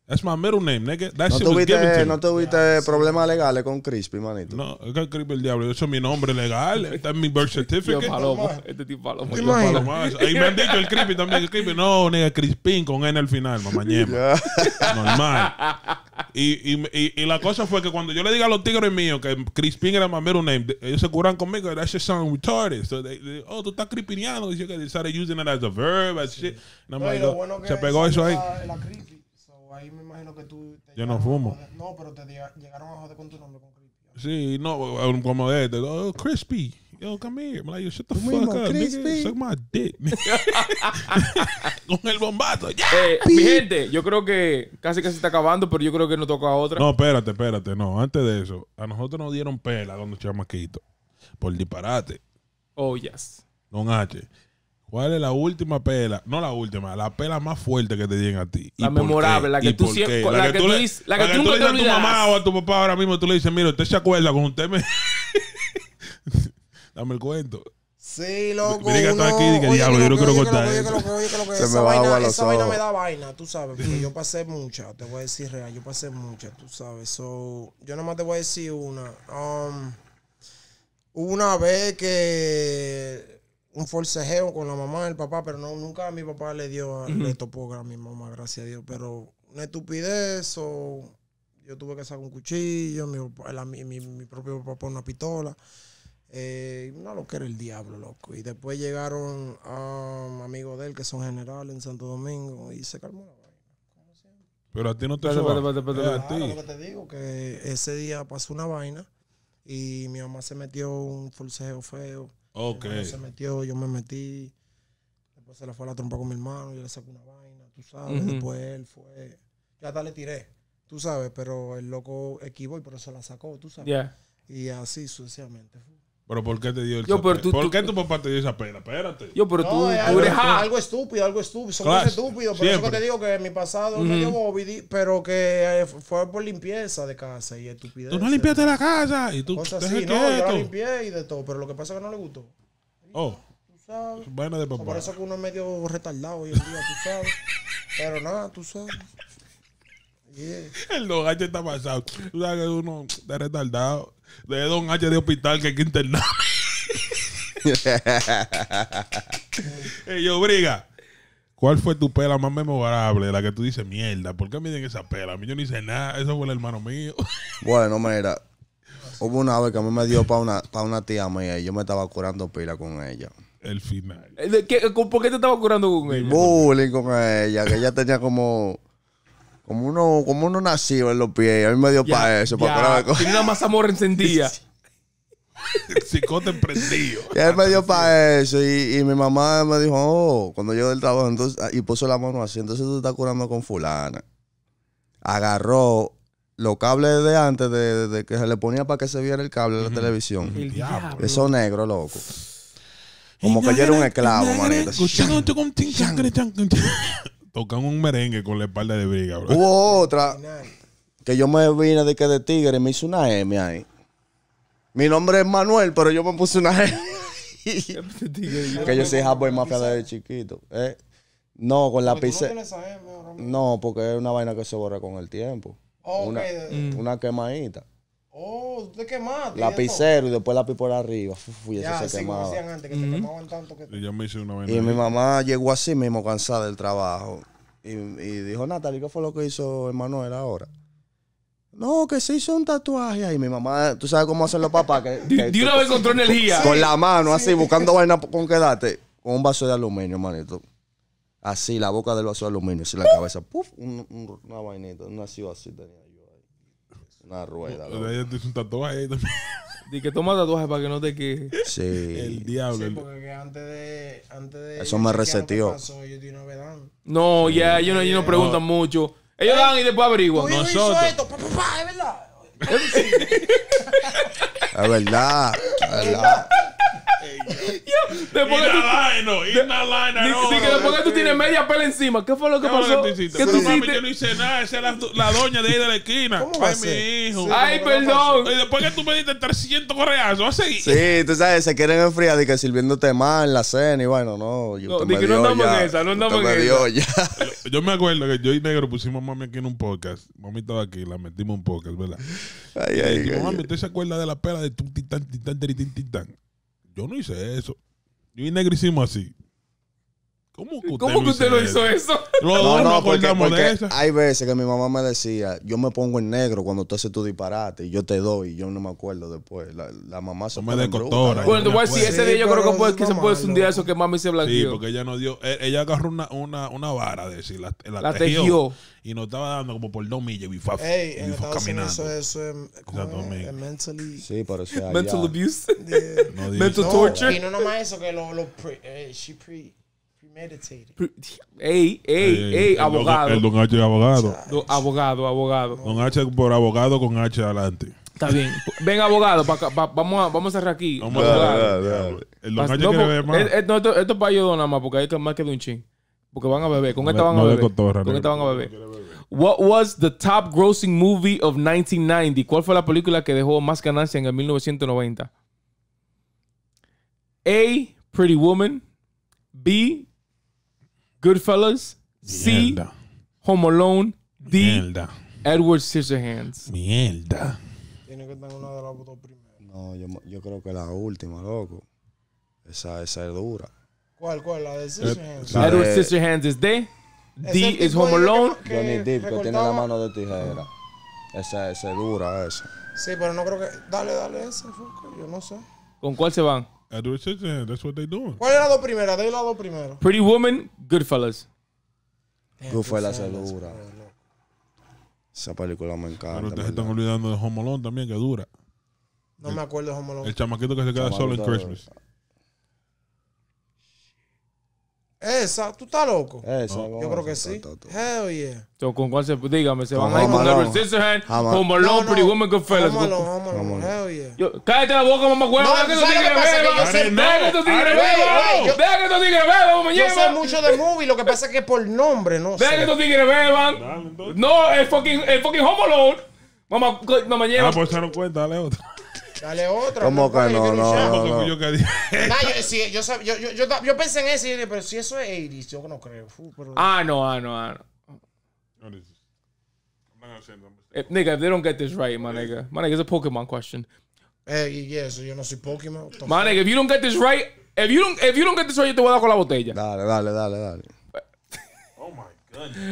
That's my middle name, nigga. That no shit was given to No tuviste problemas legales con Crispy, manito. No, es Crispy el diablo. Eso es mi nombre legal. Está es mi birth certificate. Yo palomo. Este tipo palomo. Yo palomo. Ahí me han dicho el Crispy también. El Crispy. No, nigga, Crispin con N al final, mamañema. Normal. Y, y, y, la cosa fue que cuando yo le diga a los tigres míos que Crispin era my middle name, ellos se curan conmigo. That shit sound retarded. So they, oh, tú estás crispiniano. que they started using it as a verb, as shit. No, bueno se pegó eso ahí. La, ahí me imagino que tú. Te Yo no fumo. no, pero te llegaron a joder con tu nombre, con Crispy. Sí, no, como de este. Oh, Crispy. Yo, come here. yo, shut the fuck up, Suck my dick. Con el bombazo. Eh, mi gente, yo creo que casi casi se está acabando, pero yo creo que no toca otra. No, espérate, espérate. No, antes de eso, a nosotros nos dieron pela donde chamaquito. Por disparate. Oh, yes. Don H. ¿Cuál es la última pela? No la última, la pela más fuerte que te dieron a ti. La memorable, la que tú siempre. La, que, tú le, dices, la que, tú le dices a tu mamá o a tu papá ahora mismo, tú le dices, mira, usted se acuerda con usted me. Dame el cuento. Sí, loco. Mira que está aquí y que diablo, yo no quiero cortar. Esa vaina, esa vaina me da vaina, tú sabes, porque yo pasé mucha, te voy a decir real, yo pasé mucha, tú sabes. So, yo nomás te voy a decir una. Um, una vez que un forcejeo con la mamá, y el papá, pero nunca a mi papá le dio, a, a mi mamá, gracias a Dios. Pero una estupidez o yo tuve que sacar un cuchillo, mi, mi, propio papá una pistola. Eh, no lo que era el diablo, loco. Y después llegaron a um, amigos de él que son generales en Santo Domingo y se calmó la vaina. Pero a ti no te hace Lo que te digo que ese día pasó una vaina y mi mamá se metió un forcejeo feo se metió, yo me metí. Después se la fue la trompa con mi hermano, yo le saqué una vaina, tú sabes. Después él fue. ya hasta le tiré, tú sabes, pero el loco equivocó y por eso la sacó, tú sabes. Y así sucesivamente fue. Pero ¿por qué te dio el ¿Por qué tu papá te dio esa pena? Espérate. Yo, pero tú, algo, estúpido, algo estúpido. Son muy estúpidos Por eso que te digo que en mi pasado me dio pero que eh, fue por limpieza de casa y estupidez. Tú no limpiaste la casa y tú. Cosas así, no, yo la limpié y de todo, pero lo que pasa es que no le gustó. Oh. Tú sabes. Bueno de Por eso que uno es medio retardado hoy en día, tú pero nada, tú sabes. El El logacho está pasado. Tú sabes que uno está retardado de Don H de hospital que hay que internar. Ellos briga. ¿Cuál fue tu pela más memorable? La que tú dices, mierda, ¿por qué me dieron esa pela? A mí yo no hice nada, eso fue el hermano mío. bueno, mira, hubo una vez que a mí me dio para una, una tía mía y yo me estaba curando pila con ella. El final. ¿Por qué te estaba curando con ella? Bullying con ella, que ella tenía como como uno, como uno nació en los pies, a mí me dio para eso, para Tiene una masa morra encendida. Psicote emprendido. Y él me dio para eso. Y, mi mamá me dijo, oh, cuando yo del trabajo, entonces, ah, y puso la mano así, entonces tú estás curando con fulana. Agarró los cables de antes de, que se le ponía para que se viera el cable de la televisión. Eso negro, loco. Como que yo era un esclavo, manito tocan un merengue con la espalda de briga, Hubo otra que yo me vine de que de tigre me hice una M ahí. Mi nombre es Manuel, pero yo me puse una M. que yo soy y Mafia desde chiquito. Eh. No, con la pizza. No, porque es una vaina que se borra con el tiempo. Ah, una, una quemadita. Oh, te quemaste. Lapicero y, y después la por arriba. y ya, me una y mi mamá llegó así mismo cansada del trabajo. Y, dijo, Natalie, ¿qué fue lo que hizo Manuel ahora? No, que se hizo un tatuaje. Ahí mi mamá, tú sabes cómo hacen los papás. Que, una vez encontró energía. Con la mano, así, buscando vaina con que Con un vaso de aluminio, manito. Así, la boca del vaso de aluminio, así la cabeza. Puf, una vainita, un así tenía. Una rueda. O sea, un tatuaje ahí también. Dice que toma tatuaje para que no te queje Sí. El diablo. Sí, porque antes de. Antes de Eso me resetió. ellos una No, ya, ellos, ellos, no preguntan mucho. Ellos dan y después averiguan. Nosotros. Esto, pa, pa, pa, es verdad. es verdad. Es verdad. Después que tú, que después que tú tienes media pela encima, ¿qué fue lo que pasó? Que yo no hice nada, esa es la, doña de ahí de la esquina. Ay, mi hijo. Ay, perdón. Y después que tú me diste 300 correazos, seguir. Sí, tú sabes, se quieren enfriar y que sirviéndote mal en la cena y bueno, no. Yo que no andamos en esa, no andamos en esa. Yo, me acuerdo que yo y Negro pusimos a mami aquí en un podcast. Mami estaba aquí, la metimos en un podcast, ¿verdad? Ay, ay, mami, ¿usted se acuerda de la pela de tu titán, titán, titán, titán? yo no hice eso. Yo y Negro así. ¿Cómo que usted, ¿Cómo que lo hizo eso? no, no, porque, porque hay veces que mi mamá me decía, yo me pongo en negro cuando tú haces tu disparate y yo te doy y yo no me acuerdo después. La, la mamá se no me de Bueno, voy a ese día yo creo que, puede, que se puede un día eso que mami se blanqueó. Sí, porque ella no dio, e, ella agarró una, una, una vara de decir, la, la, tejió, Y nos estaba dando como por dos millas y fue, y fue caminando. Eso, eso es, es, Sí, pero sea, Mental abuse. mental torture. Y no nomás eso, que lo, lo eh, she pre... Meditating. Ey, ey, ey, abogado. Don, el don H abogado. abogado, abogado. Don H por abogado con H adelante. Está bien. Ven, abogado, pa, vamos, a, vamos a cerrar aquí. Vamos a cerrar. El don H más. Eh, eh, esto, es para yo nada más, porque hay que más que de un ching. Porque van a beber. Con esta van a beber. Con esta van a beber. What was the top grossing movie of 1990? ¿Cuál fue la película que dejó más ganancia en el 1990? A. Pretty Woman. B. Goodfellas, C, Home Alone, D, Mierda. Edward Hands. Mierda. Tiene que estar una de las dos primeras. No, yo, yo creo que la última, loco. Esa, esa es dura. ¿Cuál, cuál? La de eh, Scissorhands. Hands? Edward Sister Hands es D. D es Home Alone. que tiene la mano de tijera. Esa, esa es dura, esa. Sí, pero no creo que... Dale, dale esa, Yo no sé. ¿Con cuál se van? Edward do That's what they doing. ¿Cuál era la dos primera? De primero. Pretty Woman, Goodfellas. Goodfellas es dura. Esa película me encanta. Pero ustedes están olvidando de Home también, que dura. No me acuerdo de Home El chamaquito que se queda solo en Christmas. Esa, tú estás loco. Esa, no, yo creo que sí. Hell yeah. So, ¿Con cuál se dígame? ¿Se van a ir con Edward Scissorhands? Home Alone, Pretty Woman, Goodfellas? Home Alone, Hell yeah. Yo, cállate la boca, mamá huevo. No, Deja que tu tigre beba. Deja que tu tigre beba. Deja que tu tigre beba, mañana. Yo sé mucho de movie, lo que pasa es que por nombre, no Deja que tu tigre beban. No, el fucking, el fucking Home Alone. Mamá, mamá lleva. Ah, pues se no cuenta, dale otro. Dale otra. ¿Cómo que no? No, no, yo, pensé en eso, y dije, pero si eso es 80 yo no creo. Ah, no, ah, no, ah, eh, nigga, if they don't get this right, my nigga. My nigga, it's a Pokemon question. Eh, yeah, so yo no soy Pokémon. My nigga, if you don't get this right, if you don't, if you don't get this right, yo te voy a dar con la botella. Dale, dale, dale, dale.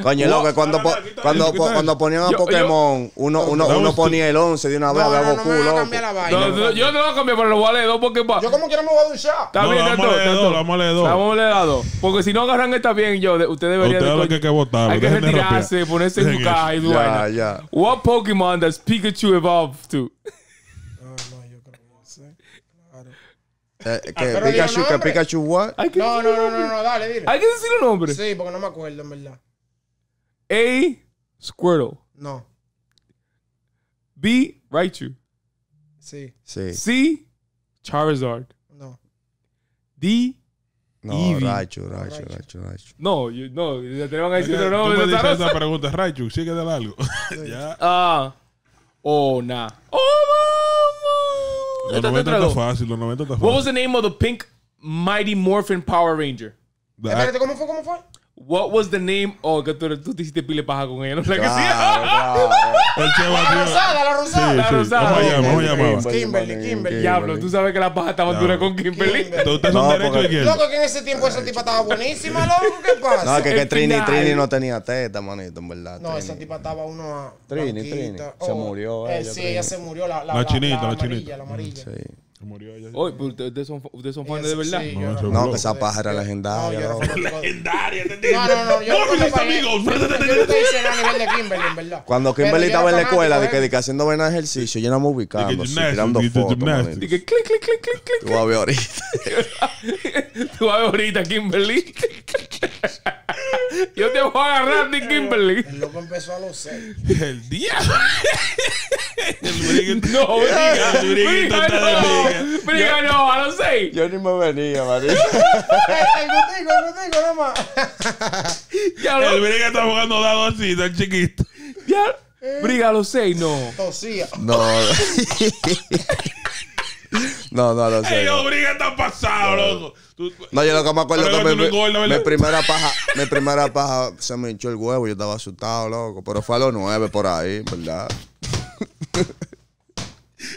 Coño, loco, que cuando, po- cuando, po- cuando ponían a Pokémon, uno, uno, uno ponía el 11 de una vez, No, no, no, Goku, me a loco. cambiar la vaina. No, no, yo no lo cambié, pero lo voy a leer dos porque Yo como quiero me voy a duchar. Está No, bien, vamos a leer Tato. vamos a leer dos. Vamos a leer dos. Porque si no agarran esta bien, yo, de- ustedes deberían. Ustedes de- lo que que votar, Hay que de retirarse, ponerse en su caja y su Ya, ya. What Pokémon does Pikachu evolve to? Eh, ah, no, yo creo que no sé. Claro. Eh, que Pikachu, que Pikachu, what? No, no, no, no, no, dale, dile. Hay que decir el nombre. Sí, porque no me acuerdo, en verdad. A. Squirtle. No. B. Raichu. Sí. Sí. C. Charizard. No. D. No, Eevee. Raichu, Raichu, Raichu, Raichu, No, no, te van a decir otro me de dices esa esa pregunta, Raichu, que da algo ya. Ah. Oh, nah. Oh, Los 90 está fácil, los 90 está What was the name of the pink Mighty Morphin Power Ranger? Espérate, ¿cómo fue? ¿Cómo fue? What was the name? Oh, que tú, tú te hiciste pile paja con ella, ¿no? La que sí. la rosada, la rosada. la rosada. Kimberly, Kimberly. Diablo, tú sabes que la paja estaba dura con Kimberly. un Loco, que en ese tiempo esa tipa estaba buenísima, loco. ¿Qué pasa? No, que, Trini, Trini no tenía teta, manito, en verdad. No, esa tipa estaba uno Trini, Trini. Se murió. Eh, sí, ella se murió. La chinita, la chinita. La amarilla. Sí murió ella. Oye, pero ustedes son, ustedes son fans de verdad. Sí, no, no, no, esa paja era legendaria. No, yo no legendaria, te este No, no, no. Yo no, mis amigos. Yo no estoy a nivel de Kimberly, en verdad. Cuando Kimberly estaba en la escuela, de que haciendo buenos ejercicios, yo no me ubicaba. Tirando fotos. Dije, clic, clic, clic, clic, clic. Tú vas a ver ahorita. Tú vas a ver ahorita, Kimberly. Yo te voy a agarrar, de Kimberly. El loco empezó a los seis. El día. el no, briga. El briga no. Briga no, a los seis. Yo ni me venía, María. el digo, no digo, nada El briga está jugando dado así, tan chiquito. Ya. Eh. Briga a los seis, no. Tosía. No. No, no no. sé. Ey, Obriga está pasado, loco. No, yo lo que me acuerdo es que mi, primera paja, primera paja se me hinchó el huevo, yo estaba asustado, loco. Pero fue a los nueve por ahí, ¿verdad?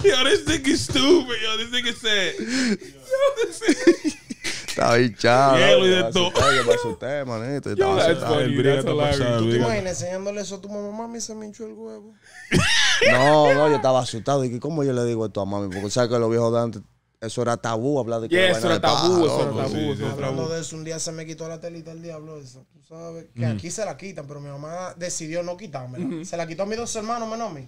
Yo, this nigga stupid. Yo, this nigga said. Yo, this Está hinchado, Hielo de todo. Me asusté, manito. Estaba asustado. ¿Tú te imaginas enseñándole eso a tu mamá? Mami, se me hinchó el huevo. No, no, yo estaba asustado. Y ¿cómo yo le digo esto a mami? Porque sabes que los viejos de antes eso era tabú hablar de que yeah, eso era tabú, eso era tabú, Hablando de eso, un día se me quitó la telita del diablo eso. tú sabes, que mm. aquí se la quitan, pero mi mamá decidió no quitármela. Se la quitó a mis dos hermanos menos mí.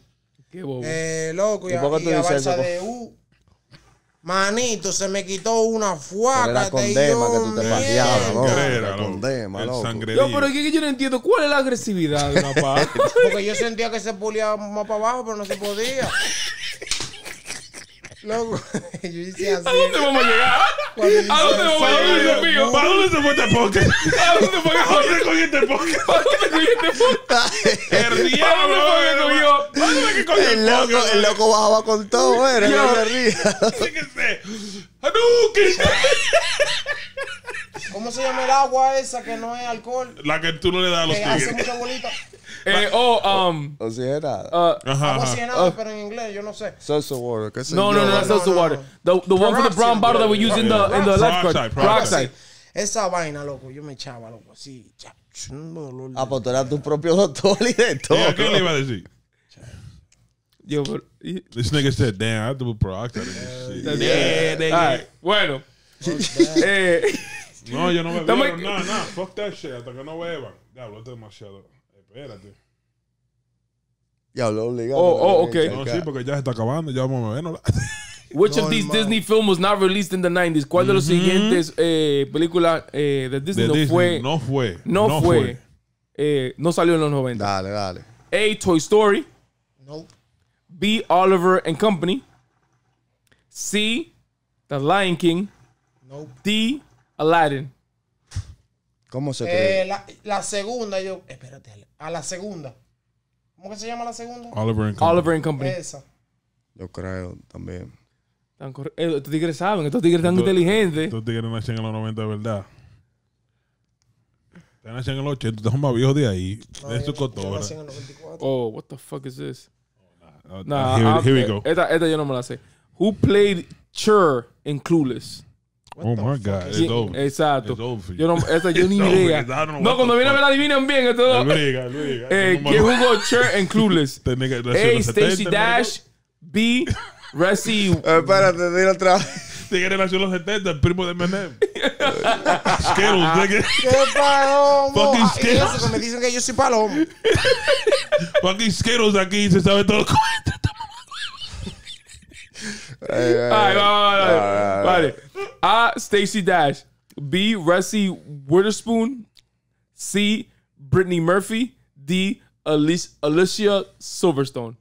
Qué bobo. Eh, loco, y, ¿Y a, y de U, Manito, se me quitó una fuaca. La que tú te paseabas, ¿no? La Yo, pero es que yo no entiendo cuál es la agresividad de una parte. Porque yo sentía que se pulía más para abajo, pero no se podía. Loco, yo hice así. ¿A dónde vamos a llegar? ¿A dónde voy a ¿Para dónde se fue este ¿A dónde fue que este ¿Para dónde El diablo, ¿Para dónde cogió? ¿Para el loco? El loco bajaba con todo, era. ¿Cómo se llama el agua esa que no es alcohol? La que tú no le das a los que eh, tigres. hace mucha Eh, oh, um, sea uh, Ajá, Agua ajá. nada, oh. pero en inglés, yo no sé. Salsa water. ¿Qué no, no, no, no, Salsa water. The, the one for the brown bottle that we use in the in the left Peroxide, Esa vaina, loco, yo me echaba, loco, así. A ch- ah, pues tu propio doctor y de todo. qué le iba a decir? Yo, nigga said, damn, I have to put peroxide bueno. Eh. No, yo no me veo. No, no, fuck that shit. Hasta que no beban. ya habló demasiado. Espérate. Diablo, legal. Oh, oh, No, sí, porque ya se está acabando. Ya vamos a ver ¿no? which of these Disney films was not released in the 90s? ¿Cuál de los mm-hmm. siguientes eh, películas eh, de Disney, no, fue, no, fue no fue. eh, no salió en los 90. Dale, dale. A. Toy Story. No. B. Oliver and Company. C. The Lion King. D. Aladdin. ¿Cómo se eh, cree? la, segunda, yo. Espérate, a la segunda. ¿Cómo que se llama la segunda? Oliver and Company. Oliver and Company. Esa. Yo creo también. Eh, estos tigres saben, estos tigres están inteligentes. Estos tigres nacen en los 90 de verdad. Están nacen en los 80, estás más viejos de ahí. No, de su cotorra. Oh, what the fuck is this? No, nah, ah, here, ah, here eh, Esta, esta yo no me la sé. Who played Chur in Clueless? oh my God, it's Exacto. yo no, esta yo ni idea. No, cuando viene me la adivinan bien. Esto eh, Que ¿Quién jugó Chur en Clueless? Este A, Stacy Dash. B, Resi. Eh, espérate, dile otra vez. Tigre nació en los 70, el primo de Menem. Skittles, ¿de ¡Qué ¡Qué palomo! Fucking ah, Skittles. eso me dicen que yo soy palomo. Fucking Skittles aquí, se sabe todo. Ay, ay, All right, vale, vale, vale. Vale. A. Stacy Dash. B. Rusty Witherspoon. C. Brittany Murphy. D. Alicia Silverstone.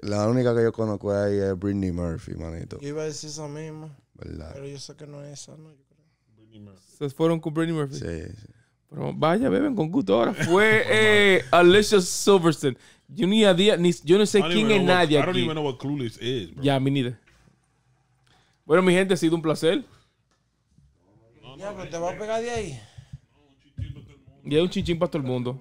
La única que yo conozco ahí es Britney Murphy, manito. iba a decir esa misma. ¿Verdad? Pero yo sé que no es esa, ¿no? Yo creo. Britney Murphy. ¿Se fueron con Britney Murphy? Sí, sí. Pero vaya, beben con gusto ahora. Fue eh, Alicia Silverstone. Yo ni, a día, ni yo no sé quién es nadie aquí. I don't even know what Clueless is, Ya, yeah, mi Bueno, mi gente, ha sido un placer. ya, pero te va a pegar de ahí. Y hay un chichín para todo el mundo.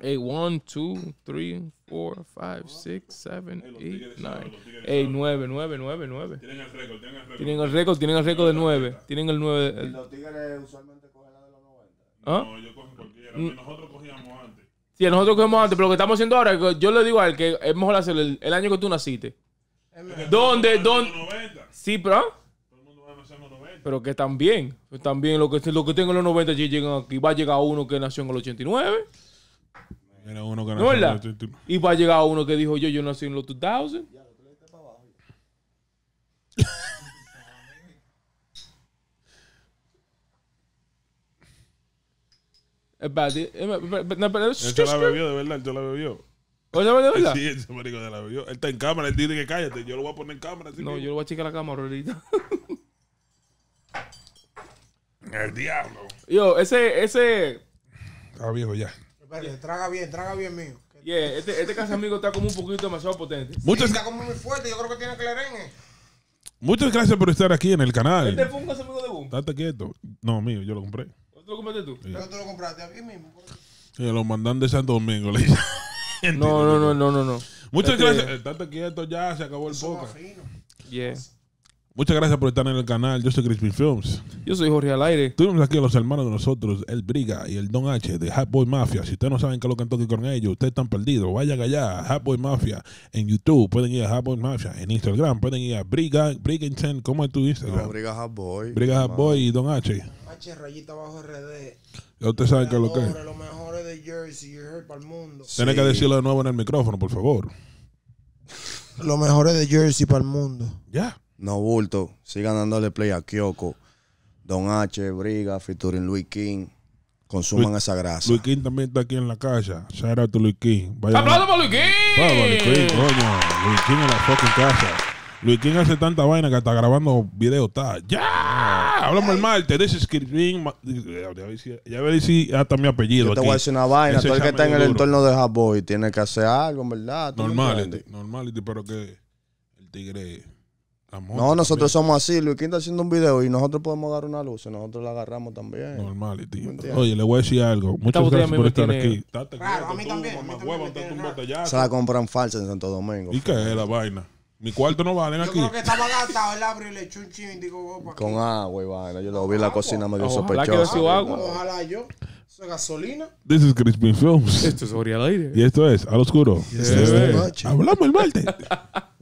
Hey, one, two, three. 4, 5, 6, 7, 8, 9. Ey, 9, 9, 9, 9. Tienen el récord, tienen el récord. Tienen el récord, tienen el récord de 9. Tienen el 9. los tigres usualmente cogen la de los 90? ¿Ah? No, yo cogen cualquiera. Mm. Nosotros cogíamos antes. Sí, nosotros cogíamos antes, pero lo que estamos haciendo ahora, yo le digo al que es mejor hacer el, año que tú naciste. ¿Dónde? ¿Dónde? Sí, pero. ¿ah? Pero que también, también lo que, lo que tengo en los 90 llegan aquí. Va a llegar uno que nació en el 89. Era uno que ¿No era Y va pues a llegar uno que dijo yo, yo nací en los 2000. Eh, eh, él se la bebió, de verdad, él la bebió. ¿Oye, de verdad? Sí, ese marico de la bebió. Él está en cámara, él dice que cállate, yo lo voy a poner en cámara. Así no, yo lo voy a checar la cámara ahorita. El diablo. Yo, ese, ese. viejo ya traga bien, traga bien mío. Yeah, este, este amigo está como un poquito demasiado potente. Muchas sí, está como muy fuerte, yo creo que tiene eh. Muchas gracias por estar aquí en el canal. Este fue un amigo de Boom. Estate quieto. No, mío, yo lo compré. ¿Tú lo compraste tú? Yo te lo compraste? Aquí mismo. Pues. Sí, lo mandan de Santo Domingo. Le no, no, no, no, no, no. Muchas este- gracias. Estate quieto ya, se acabó el podcast. Yeah. Muchas gracias por estar en el canal. Yo soy Crispin Films. Yo soy Jorge Alaire. Tuvimos aquí a los hermanos de nosotros, el Briga y el Don H de Hot Boy Mafia. Si ustedes no saben qué es lo que han tocado con ellos, ustedes están perdidos. Vayan allá, Hot Boy Mafia en YouTube. Pueden ir a Hot Boy Mafia en Instagram. Pueden ir a Briga, Briga Intent. ¿Cómo es tu Instagram? Briga Hot Boy. Briga Hot Boy y Don H. H, rayita bajo RD. Ustedes saben qué es lo que es. Los mejores de Jersey, para el mundo. Tienes que decirlo de nuevo en el micrófono, por favor. Los mejores de Jersey para el mundo. Ya. No bulto. Sigan dándole play a Kyoko. Don H, Briga, featuring Luis King. Consuman esa grasa. Luis King también está aquí en la casa. Shout out to Luis King. ¡Aplausos para Luis King! Para Luis King, coño. Luis King en la fucking casa. Luis King hace tanta vaina que está grabando videos. Está. ¡Ya! Hablamos el martes. This is Ya veré si hasta mi apellido. Yo te voy a decir una vaina. Tú Todo el que está en el entorno de Boy tiene que hacer algo, ¿verdad? Normality. Normality, pero que el tigre no, nosotros somos así. Luis está haciendo un video y nosotros podemos dar una luz. Y nosotros la agarramos también. Normal, tío. Oye, le voy a decir algo. Muchas gracias por estar aquí. claro, a mí también. Se la compran falsa en Santo Domingo. ¿Y qué es la vaina? Mi cuarto no valen aquí. Con agua y vaina. Yo lo vi en la cocina medio sospechoso. Agua. Ojalá yo. Eso es gasolina. This is Crispin Films. Esto es Orial Y esto es Al Oscuro. Hablamos el martes.